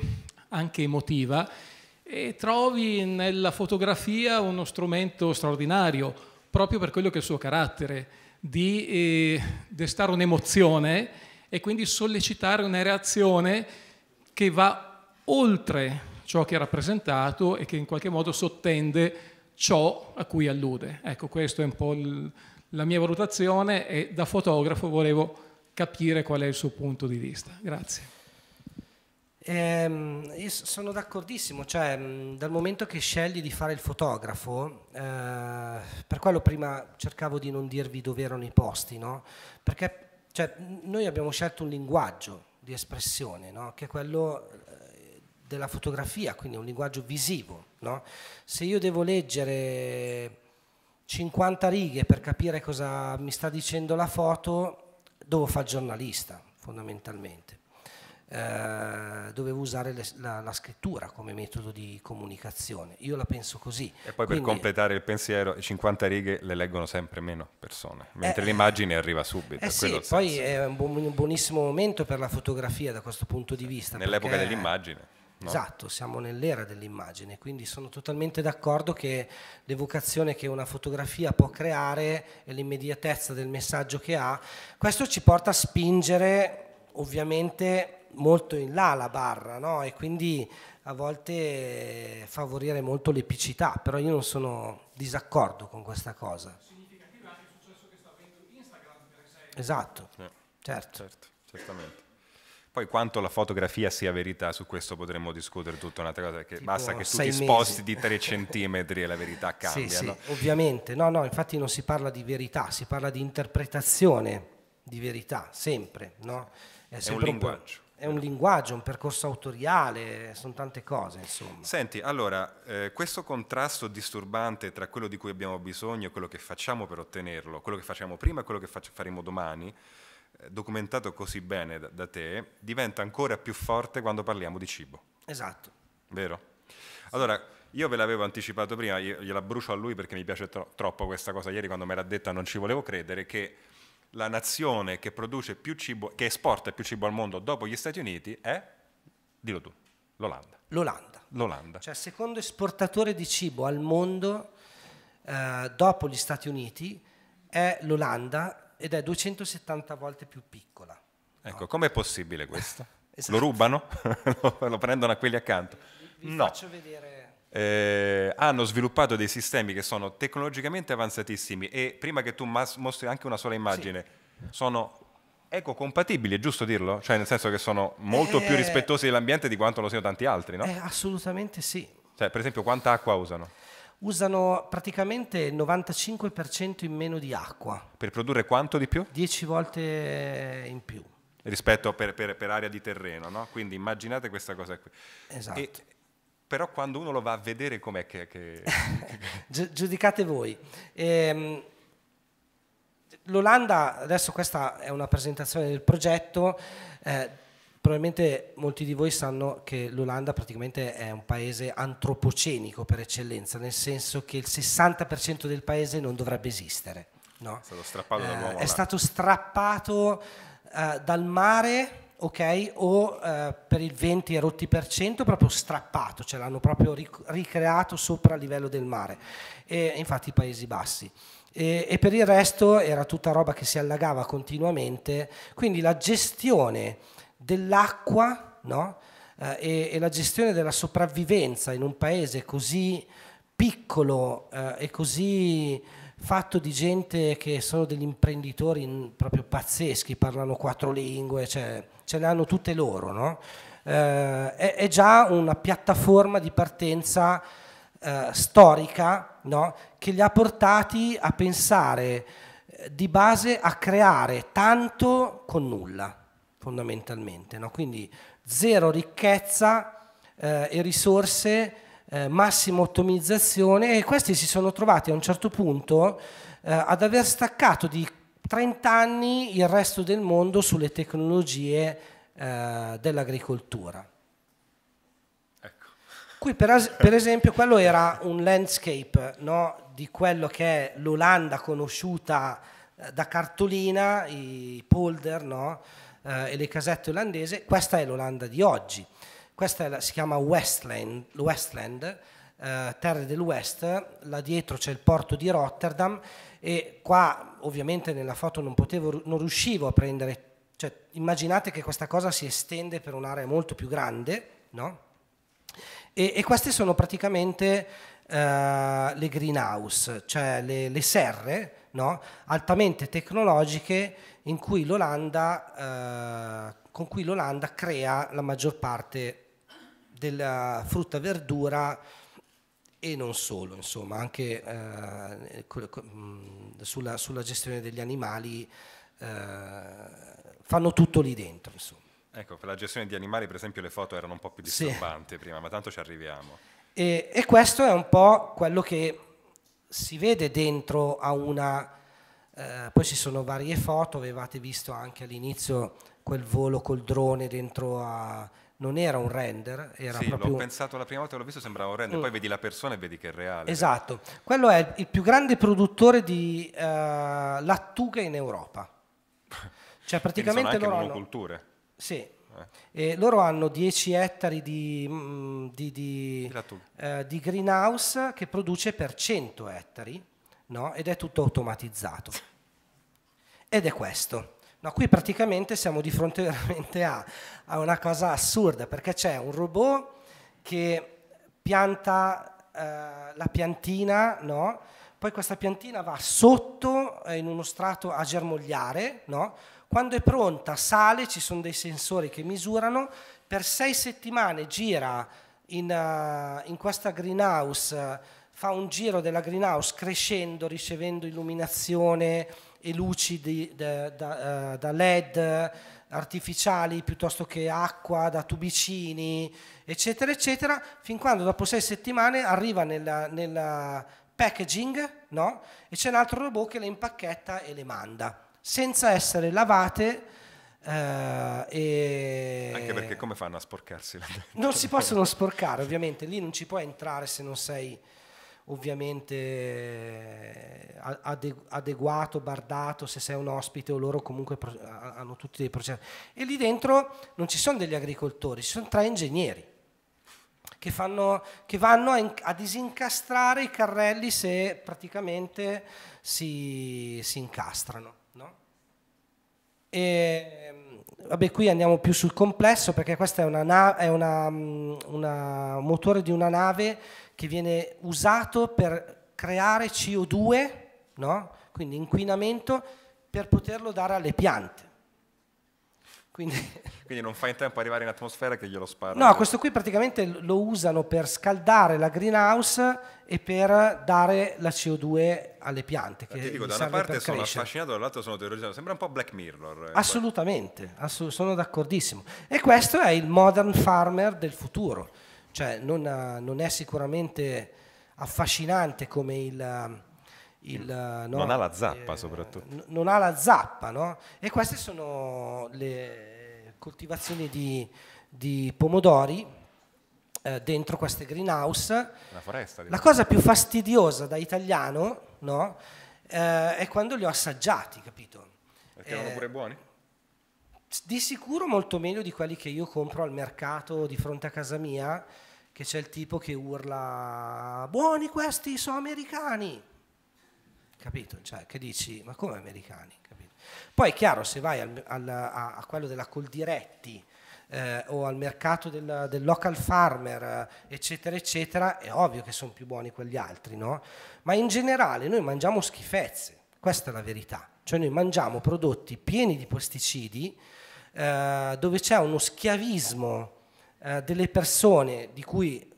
anche emotiva e trovi nella fotografia uno strumento straordinario proprio per quello che è il suo carattere di eh, destare un'emozione e quindi sollecitare una reazione che va oltre ciò che è rappresentato e che in qualche modo sottende ciò a cui allude. Ecco, questo è un po' il, la mia valutazione e da fotografo volevo capire qual è il suo punto di vista. Grazie. Eh, io sono d'accordissimo, cioè dal momento che scegli di fare il fotografo, eh, per quello prima cercavo di non dirvi dove erano i posti, no? perché cioè, noi abbiamo scelto un linguaggio di espressione, no? che è quello eh, della fotografia, quindi un linguaggio visivo. No? Se io devo leggere 50 righe per capire cosa mi sta dicendo la foto, dovevo fare giornalista fondamentalmente. Eh, dovevo usare le, la, la, scrittura come metodo di comunicazione. Io la penso così. E poi Quindi, per completare il pensiero, 50 righe le leggono sempre meno persone, eh, mentre eh, l'immagine arriva subito. Eh sì, poi è un, buonissimo momento per la fotografia da questo punto di vista. Nell'epoca dell'immagine No? Esatto, siamo nell'era dell'immagine, quindi sono totalmente d'accordo che l'evocazione che una fotografia può creare e l'immediatezza del messaggio che ha, questo ci porta a spingere ovviamente molto in là la barra no? e quindi a volte favorire molto l'epicità, però io non sono disaccordo con questa cosa. Significativo anche il successo che sta avendo Instagram per esempio. Esatto, eh, certo. certo certamente. Poi quanto la fotografia sia verità, su questo potremmo discutere tutta un'altra cosa, perché tipo basta che tu ti sposti di 3 centimetri e la verità cambia. Sì, no? ovviamente, no, no, infatti non si parla di verità, si parla di interpretazione di verità, sempre, no? È, sempre è un linguaggio. Un è un linguaggio, un percorso autoriale, sono tante cose, insomma. Senti, allora, eh, questo contrasto disturbante tra quello di cui abbiamo bisogno e quello che facciamo per ottenerlo, quello che facciamo prima e quello che faremo domani, documentato così bene da, da te, diventa ancora più forte quando parliamo di cibo. Esatto. Vero? Allora, io ve l'avevo anticipato prima, io gliela brucio a lui perché mi piace tro- troppo questa cosa. Ieri quando me l'ha detta non ci volevo credere che la nazione che produce più cibo, che esporta più cibo al mondo dopo gli Stati Uniti è, dillo tu, l'Olanda. L'Olanda. L'Olanda. Cioè, secondo esportatore di cibo al mondo eh, dopo gli Stati Uniti è l'Olanda ed è 270 volte più piccola. Ecco, no. com'è possibile questo? esatto. Lo rubano? Lo prendono a quelli accanto? Vi no. faccio vedere... Eh, hanno sviluppato dei sistemi che sono tecnologicamente avanzatissimi e prima che tu mostri anche una sola immagine, sì. sono ecocompatibili, è giusto dirlo? Cioè nel senso che sono molto eh, più rispettosi dell'ambiente di quanto lo siano tanti altri, no? Eh, assolutamente sì. Cioè, per esempio, quanta acqua usano? usano praticamente il 95% in meno di acqua. Per produrre quanto di più? 10 volte in più. Rispetto per, per, per area di terreno, no? Quindi immaginate questa cosa qui. Esatto. E, però quando uno lo va a vedere com'è che... che... Giudicate voi. Ehm, L'Olanda, adesso questa è una presentazione del progetto, eh, Probabilmente molti di voi sanno che l'Olanda praticamente è un paese antropocenico per eccellenza, nel senso che il 60% del paese non dovrebbe esistere. No? È stato strappato eh, È stato strappato eh, dal mare, ok? O eh, per il 20 rotti per cento proprio strappato, cioè l'hanno proprio ric ricreato sopra il livello del mare. E, infatti i Paesi Bassi. E, e, per il resto era tutta roba che si allagava continuamente, quindi la gestione dell'acqua no? eh, e, e, la gestione della sopravvivenza in un paese così piccolo eh, e così fatto di gente che sono degli imprenditori proprio pazzeschi, parlano quattro lingue, cioè, ce ne hanno tutte loro, no? eh, è, è, già una piattaforma di partenza eh, storica no? che li ha portati a pensare eh, di base a creare tanto con nulla fondamentalmente. No? Quindi zero ricchezza eh, e risorse, eh, massima ottimizzazione e questi si sono trovati a un certo punto eh, ad aver staccato di 30 anni il resto del mondo sulle tecnologie eh, dell'agricoltura. Ecco. Qui per, as- per, esempio quello era un landscape no? di quello che è l'Olanda conosciuta eh, da cartolina, i polder, no? eh, e le casette olandese, questa è l'Olanda di oggi. Questa la, si chiama Westland, Westland eh, terre del West, là dietro c'è il porto di Rotterdam e qua ovviamente nella foto non, potevo, non riuscivo a prendere, cioè, immaginate che questa cosa si estende per un'area molto più grande, no? E, e queste sono praticamente eh, le greenhouse, cioè le, le serre no? altamente tecnologiche cui eh, con cui l'Olanda crea la maggior parte della frutta e verdura e non solo, insomma, anche eh, mm, sulla, sulla, gestione degli animali eh, fanno tutto lì dentro. Insomma. Ecco, per la gestione di animali, per esempio, le foto erano un po' più disturbanti sì. prima, ma tanto ci arriviamo. E, e questo è un po' quello che si vede dentro a una, eh, poi ci sono varie foto, avevate visto anche all'inizio quel volo col drone dentro a, non era un render, era sì, proprio... l'ho pensato la prima volta che l'ho visto, sembrava un render, mm. poi vedi la persona e vedi che è reale. Esatto, quello è il più grande produttore di uh, eh, lattuga in Europa. Cioè praticamente loro... Hanno... culture. Sì, eh, e loro hanno 10 ettari mm, di, di, di, eh, di, greenhouse che produce per 100 ettari no? ed è tutto automatizzato. Ed è questo. No, qui praticamente siamo di fronte veramente a, a una cosa assurda perché c'è un robot che pianta eh, la piantina, no? poi questa piantina va sotto eh, in uno strato a germogliare, no? Quando è pronta sale, ci sono dei sensori che misurano, per sei settimane gira in, uh, in questa greenhouse, fa un giro della greenhouse crescendo, ricevendo illuminazione e luci di, de, da, uh, da LED artificiali piuttosto che acqua da tubicini, eccetera, eccetera, fin quando dopo sei settimane arriva nel, nella eh, packaging no? e c'è un altro robot che le impacchetta e le manda senza essere lavate. Eh, e... Anche perché come fanno a sporcarsi? La Non si possono sporcare, ovviamente, lì non ci puoi entrare se non sei ovviamente adeguato, bardato, se sei un ospite o loro comunque hanno tutti dei processi. E lì dentro non ci sono degli agricoltori, ci sono tre ingegneri che, fanno, che vanno a, a, disincastrare i carrelli se praticamente si, si incastrano. E, vabbè, qui andiamo più sul complesso perché questo è mm, un motore di una nave che viene usato per creare CO2, no? quindi inquinamento, per poterlo dare alle piante. Quindi... Quindi non fa in tempo ad arrivare in atmosfera che glielo spara. No, questo qui praticamente lo usano per scaldare la greenhouse e per dare la CO2 alle piante. Che Ti dico, da una parte sono crescere. affascinato, dall'altra sono terrorizzato. Sembra un po' Black Mirror. Eh, Assolutamente, assu sono d'accordissimo. E questo è il modern farmer del futuro. Cioè non, non è sicuramente affascinante come il il, eh, no, non ha la eh, zappa eh, soprattutto. non ha la zappa, no? E queste sono le coltivazioni di, di pomodori eh, dentro queste greenhouse. Foresta, la cosa più fastidiosa da italiano, no? Eh, è quando li ho assaggiati, capito? Perché erano pure eh, buoni? Di sicuro molto meglio di quelli che io compro al mercato di fronte a casa mia, che c'è il tipo che urla buoni questi, sono americani capito? Cioè, che dici, ma come americani? Capito? Poi è chiaro, se vai al, al, a, a, quello della Coldiretti eh, o al mercato del, del local farmer, eccetera, eccetera, è ovvio che sono più buoni quegli altri, no? Ma in generale noi mangiamo schifezze, questa è la verità. Cioè noi mangiamo prodotti pieni di pesticidi eh, dove c'è uno schiavismo eh, delle persone di cui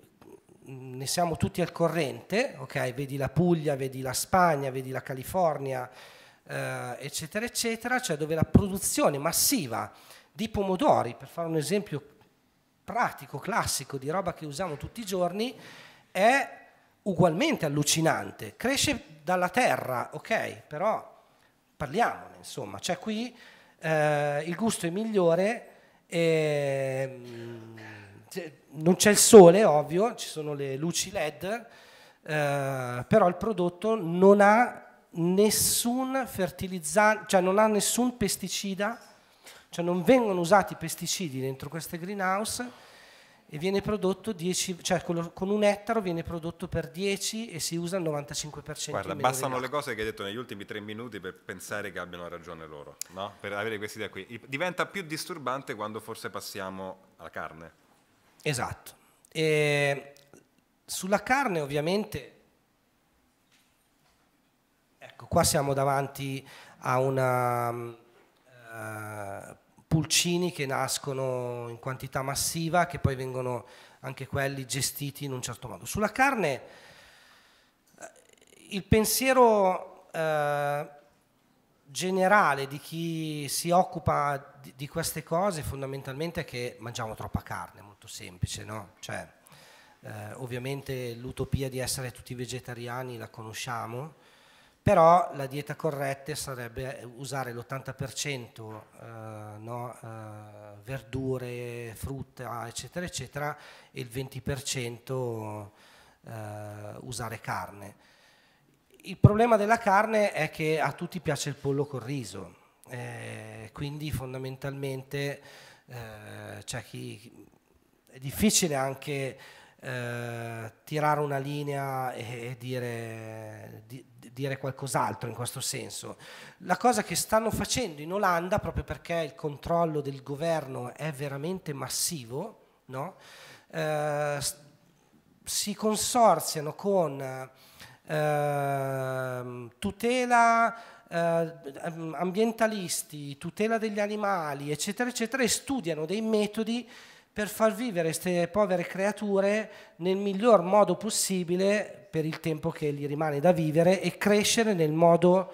Mm, ne siamo tutti al corrente, ok? vedi la Puglia, vedi la Spagna, vedi la California, eh, eccetera, eccetera, cioè dove la produzione massiva di pomodori, per fare un esempio pratico, classico, di roba che usiamo tutti i giorni, è ugualmente allucinante, cresce dalla terra, ok, però parliamone, insomma, cioè qui eh, il gusto è migliore. E, mm, non c'è il sole, ovvio, ci sono le luci LED, eh, però il prodotto non ha nessun fertilizzante, cioè non ha nessun pesticida, cioè non vengono usati pesticidi dentro queste greenhouse e viene prodotto 10, cioè con un ettaro viene prodotto per 10 e si usa il 95%. Guarda, bastano le cose che hai detto negli ultimi tre minuti per pensare che abbiano ragione loro, no? per avere questa idea qui. Diventa più disturbante quando forse passiamo alla carne. Esatto. E sulla carne ovviamente, ecco qua siamo davanti a una uh, pulcini che nascono in quantità massiva, che poi vengono anche quelli gestiti in un certo modo. Sulla carne eh, il pensiero... Uh, generale di chi si occupa di, di, queste cose fondamentalmente è che mangiamo troppa carne, molto semplice, no? Cioè, eh, ovviamente l'utopia di essere tutti vegetariani la conosciamo, però la dieta corretta sarebbe usare l'80% eh, no, eh, verdure, frutta, eccetera, eccetera, e il 20% eh, usare carne il problema della carne è che a tutti piace il pollo col riso, eh, quindi fondamentalmente eh, cioè chi, è difficile anche eh, tirare una linea e, e dire, di, dire qualcos'altro in questo senso. La cosa che stanno facendo in Olanda, proprio perché il controllo del governo è veramente massivo, no? Eh, si consorziano con Ehm, tutela eh, ambientalisti, tutela degli animali, eccetera, eccetera, e studiano dei metodi per far vivere queste povere creature nel miglior modo possibile per il tempo che gli rimane da vivere e crescere nel modo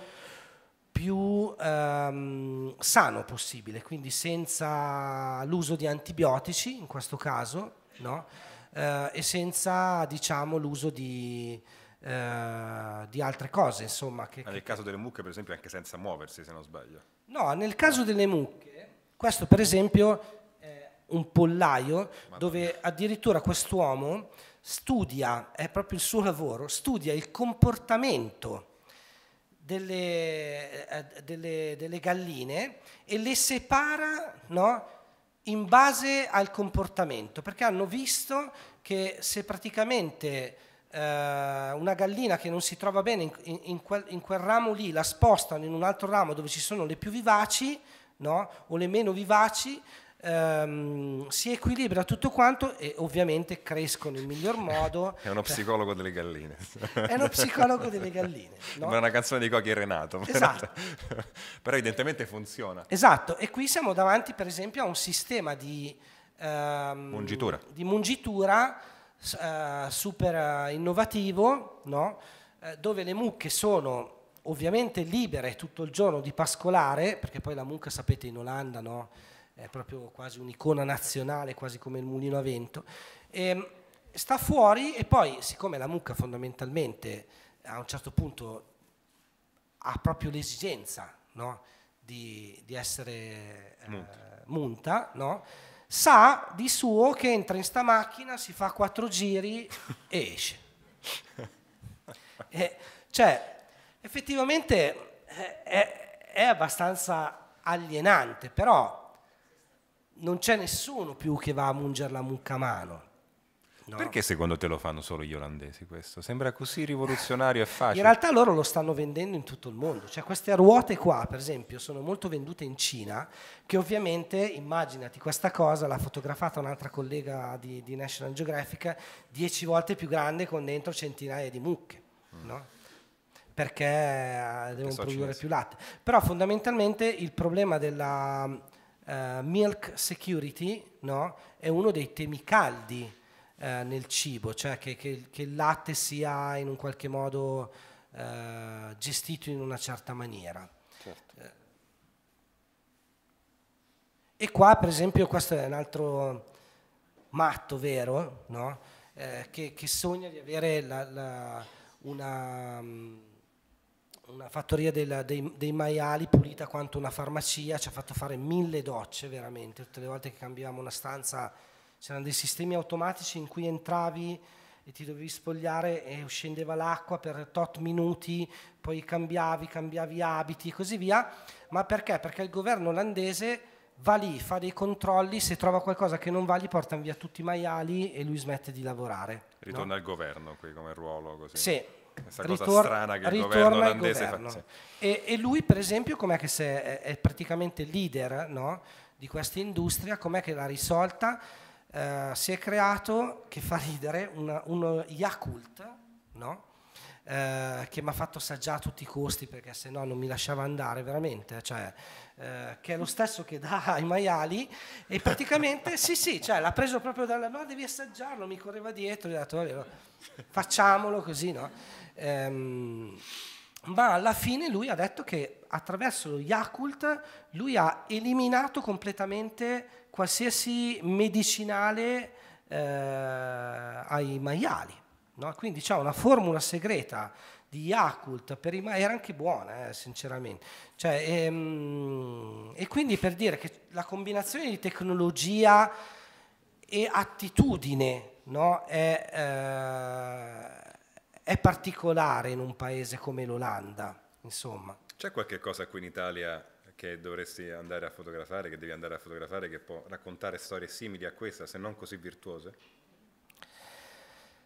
più ehm, sano possibile, quindi senza l'uso di antibiotici in questo caso no? eh, e senza diciamo, l'uso di eh, di altre cose, insomma. Che, nel che, caso delle mucche, per esempio, anche senza muoversi, se non sbaglio. No, nel caso delle mucche, questo per esempio è un pollaio Madonna. dove addirittura quest'uomo studia, è proprio il suo lavoro, studia il comportamento delle, eh, delle, delle galline e le separa, no? in base al comportamento, perché hanno visto che se praticamente eh, una gallina che non si trova bene in, in, quel, in, quel, ramo lì, la spostano in un altro ramo dove ci sono le più vivaci no? o le meno vivaci, ehm, si equilibra tutto quanto e ovviamente crescono in miglior modo. È uno psicologo delle galline. È uno psicologo delle galline. No? è una canzone di Cochi e Renato. Esatto. Però, evidentemente funziona. Esatto, e qui siamo davanti per esempio a un sistema di... Ehm, mungitura. Di mungitura eh, super eh, innovativo, no? Eh, dove le mucche sono ovviamente libere tutto il giorno di pascolare, perché poi la mucca sapete in Olanda no? è proprio quasi un'icona nazionale, quasi come il mulino a vento, e ehm, sta fuori e poi siccome la mucca fondamentalmente a un certo punto ha proprio l'esigenza no? di, di, essere eh, munta, no? sa di suo che entra in sta macchina, si fa quattro giri e esce. E, eh, cioè, effettivamente eh, è, è, abbastanza alienante, però non c'è nessuno più che va a mungere la mucca a mano. Perché secondo te lo fanno solo gli olandesi questo? Sembra così rivoluzionario e facile. In realtà loro lo stanno vendendo in tutto il mondo, cioè queste ruote qua per esempio sono molto vendute in Cina, che ovviamente immaginati questa cosa, l'ha fotografata un'altra collega di, di, National Geographic, dieci volte più grande con dentro centinaia di mucche. Mm. No? perché eh, devono so produrre cinesi. più latte. Però fondamentalmente il problema della uh, milk security no? è uno dei temi caldi eh, nel cibo, cioè che, che, che, il latte sia in un qualche modo eh, gestito in una certa maniera. Certo. Eh, e qua per esempio questo è un altro matto vero, no? eh, che, che, sogna di avere la, la, una, mm, una, fattoria della, dei, dei, maiali pulita quanto una farmacia, ci ha fatto fare mille docce veramente, tutte le volte che cambiavamo una stanza c'erano dei sistemi automatici in cui entravi e ti dovevi spogliare e scendeva l'acqua per tot minuti, poi cambiavi, cambiavi abiti e così via. Ma perché? Perché il governo olandese va lì, fa dei controlli, se trova qualcosa che non va gli portano via tutti i maiali e lui smette di lavorare. Ritorna no? al governo qui come ruolo così. Sì. Questa ritor- cosa strana che il governo olandese fa. E, e, lui per esempio com'è che se è, è praticamente leader no? di questa industria, com'è che l'ha risolta? eh, si è creato, che fa ridere, una, uno Yakult, no? eh, che mi ha fatto assaggiare a tutti i costi perché se no non mi lasciava andare veramente, cioè, eh, che è lo stesso che dà ai maiali e praticamente sì sì, cioè, l'ha preso proprio dalla no devi assaggiarlo, mi correva dietro, gli ho detto no, facciamolo così no? Ehm, ma alla fine lui ha detto che attraverso lo Yakult lui ha eliminato completamente qualsiasi medicinale eh, ai maiali. No? Quindi c'è una formula segreta di Yakult per i maiali, era anche buona eh, sinceramente. Cioè, ehm, e quindi per dire che la combinazione di tecnologia e attitudine no, è, eh, è particolare in un paese come l'Olanda. Insomma. C'è qualche cosa qui in Italia che dovresti andare a fotografare, che devi andare a fotografare, che può raccontare storie simili a questa, se non così virtuose?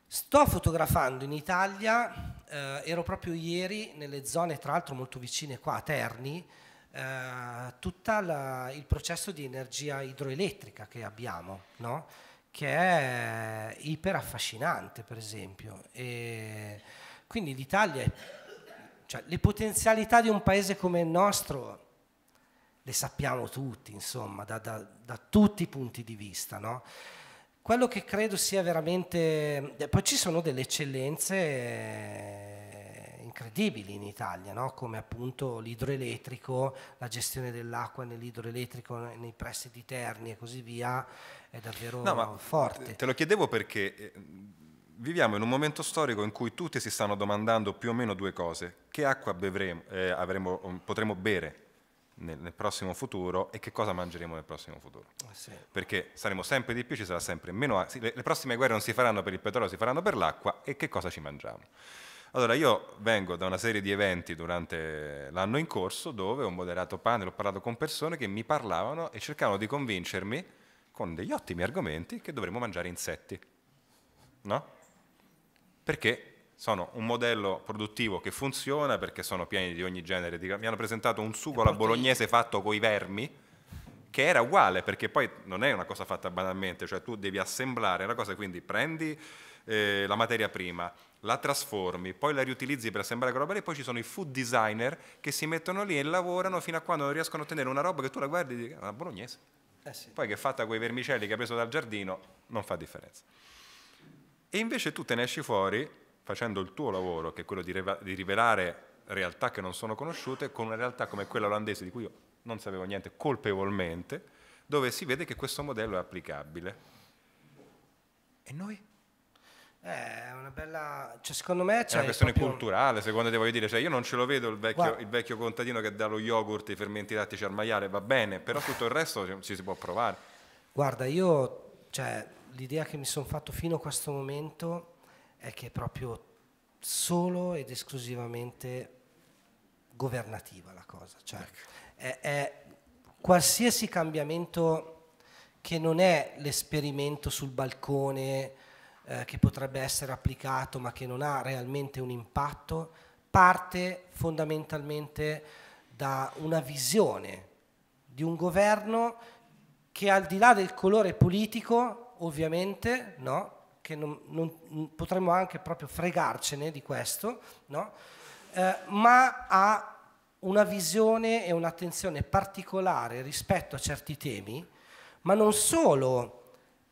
Sto fotografando in Italia, eh, ero proprio ieri nelle zone tra l'altro molto vicine qua a Terni, eh, tutto il processo di energia idroelettrica che abbiamo, no? che è iperaffascinante per esempio. E quindi l'Italia, cioè, le potenzialità di un paese come il nostro le sappiamo tutti, insomma, da, da, da tutti i punti di vista. No? Quello che credo sia veramente... Eh, poi ci sono delle eccellenze eh, incredibili in Italia, no? come appunto l'idroelettrico, la gestione dell'acqua nell'idroelettrico nei pressi di Terni e così via, è davvero no, forte. Eh, te lo chiedevo perché viviamo in un momento storico in cui tutti si stanno domandando più o meno due cose. Che acqua bevremo, eh, avremo, potremo bere nel, nel, prossimo futuro e che cosa mangeremo nel prossimo futuro. Ah, sì. Perché saremo sempre di più, ci sarà sempre meno acqua. Le, le, prossime guerre non si faranno per il petrolio, si faranno per l'acqua e che cosa ci mangiamo. Allora, io vengo da una serie di eventi durante l'anno in corso dove ho moderato panel, ho parlato con persone che mi parlavano e cercavano di convincermi con degli ottimi argomenti che dovremmo mangiare insetti. No? Perché sono un modello produttivo che funziona perché sono pieni di ogni genere. Di... Mi hanno presentato un sugo alla bolognese fatto con i vermi che era uguale perché poi non è una cosa fatta banalmente, cioè tu devi assemblare una cosa, quindi prendi eh, la materia prima, la trasformi, poi la riutilizzi per assemblare quella roba e poi ci sono i food designer che si mettono lì e lavorano fino a quando non riescono a ottenere una roba che tu la guardi e dici, ah, una bolognese. Eh sì. Poi che è fatta con i vermicelli che ha preso dal giardino, non fa differenza. E invece tu te ne esci fuori facendo il tuo lavoro, che è quello di, di rivelare realtà che non sono conosciute, con una realtà come quella olandese di cui io non sapevo niente colpevolmente, dove si vede che questo modello è applicabile. E noi? Eh, è una bella. Cioè, secondo me c'è. È una questione proprio... culturale, secondo te voglio dire. Cioè, io non ce lo vedo il vecchio, il vecchio contadino che dà lo yogurt e i fermenti lattici al maiale, va bene, però tutto il resto ci si può provare. Guarda, io. Cioè, l'idea che mi sono fatto fino a questo momento è che è proprio solo ed esclusivamente governativa la cosa. Cioè, ecco. è, è qualsiasi cambiamento che non è l'esperimento sul balcone eh, che potrebbe essere applicato ma che non ha realmente un impatto, parte fondamentalmente da una visione di un governo che al di là del colore politico, ovviamente, no, che non, non, mm, potremmo anche proprio fregarcene di questo, no? eh, ma ha una visione e un'attenzione particolare rispetto a certi temi, ma non solo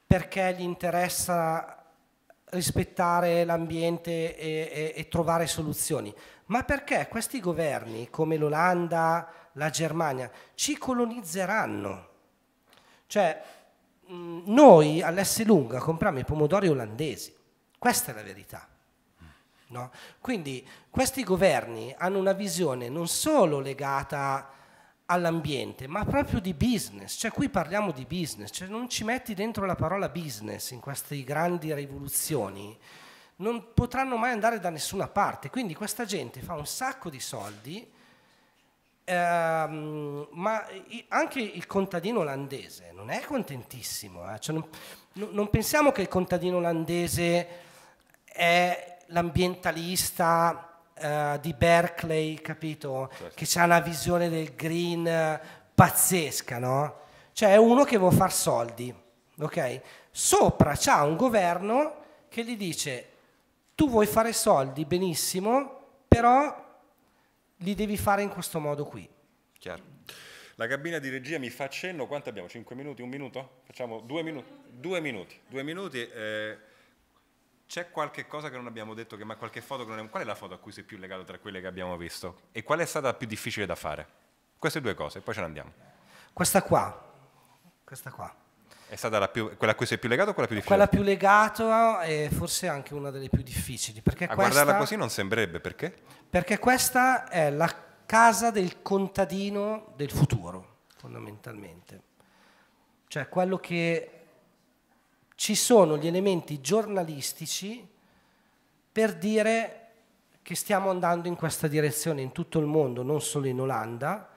perché gli interessa rispettare l'ambiente e, e, e, trovare soluzioni, ma perché questi governi come l'Olanda, la Germania ci colonizzeranno. Cioè, Mm, noi all'S lunga compriamo i pomodori olandesi, questa è la verità. No? Quindi questi governi hanno una visione non solo legata all'ambiente, ma proprio di business, cioè qui parliamo di business, cioè non ci metti dentro la parola business in queste grandi rivoluzioni, non potranno mai andare da nessuna parte, quindi questa gente fa un sacco di soldi, ehm, ma anche il contadino olandese non è contentissimo, eh? cioè non, non pensiamo che il contadino olandese è l'ambientalista Uh, di Berkeley, capito? Certo. Che ha una visione del green eh, pazzesca, no? Cioè è uno che vuole far soldi, ok? Sopra c'ha un governo che gli dice tu vuoi fare soldi, benissimo, però li devi fare in questo modo qui. Chiaro. La cabina di regia mi fa cenno, quanto abbiamo? 5 minuti? Un minuto? Facciamo due minuti? Due minuti. Due minuti eh, c'è qualche cosa che non abbiamo detto, che, ma qualche foto che non abbiamo... Qual è la foto a cui sei più legato tra quelle che abbiamo visto? E qual è stata più difficile da fare? Queste due cose, poi ce ne andiamo. Questa qua. Questa qua. È stata più, quella a cui sei più legato o quella più difficile? Quella più legata e forse anche una delle più difficili. Perché a questa, guardarla così non sembrerebbe, perché? Perché questa è la casa del contadino del futuro, fondamentalmente. Cioè quello che ci sono gli elementi giornalistici per dire che stiamo andando in questa direzione in tutto il mondo, non solo in Olanda,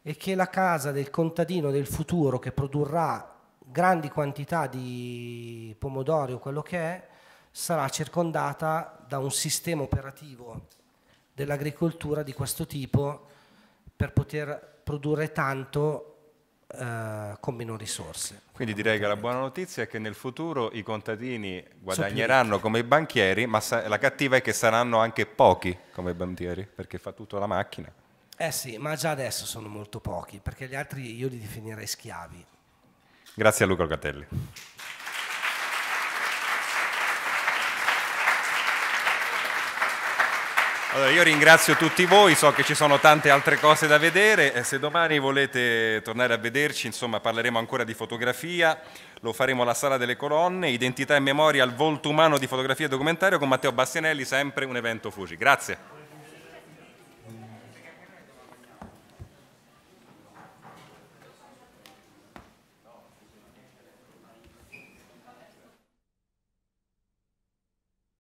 e che la casa del contadino del futuro che produrrà grandi quantità di pomodori o quello che è, sarà circondata da un sistema operativo dell'agricoltura di questo tipo per poter produrre tanto eh, con meno risorse. Quindi direi che la buona notizia è che nel futuro i contadini guadagneranno come i banchieri, ma la cattiva è che saranno anche pochi come i banchieri, perché fa tutto la macchina. Eh sì, ma già adesso sono molto pochi, perché gli altri io li definirei schiavi. Grazie a Luca Catelli. Allora, io ringrazio tutti voi, so che ci sono tante altre cose da vedere, se domani volete tornare a vederci, insomma, parleremo ancora di fotografia, lo faremo alla Sala delle Colonne, Identità e Memoria al volto umano di fotografia e documentario con Matteo Bastianelli, sempre un evento Fuji. Grazie.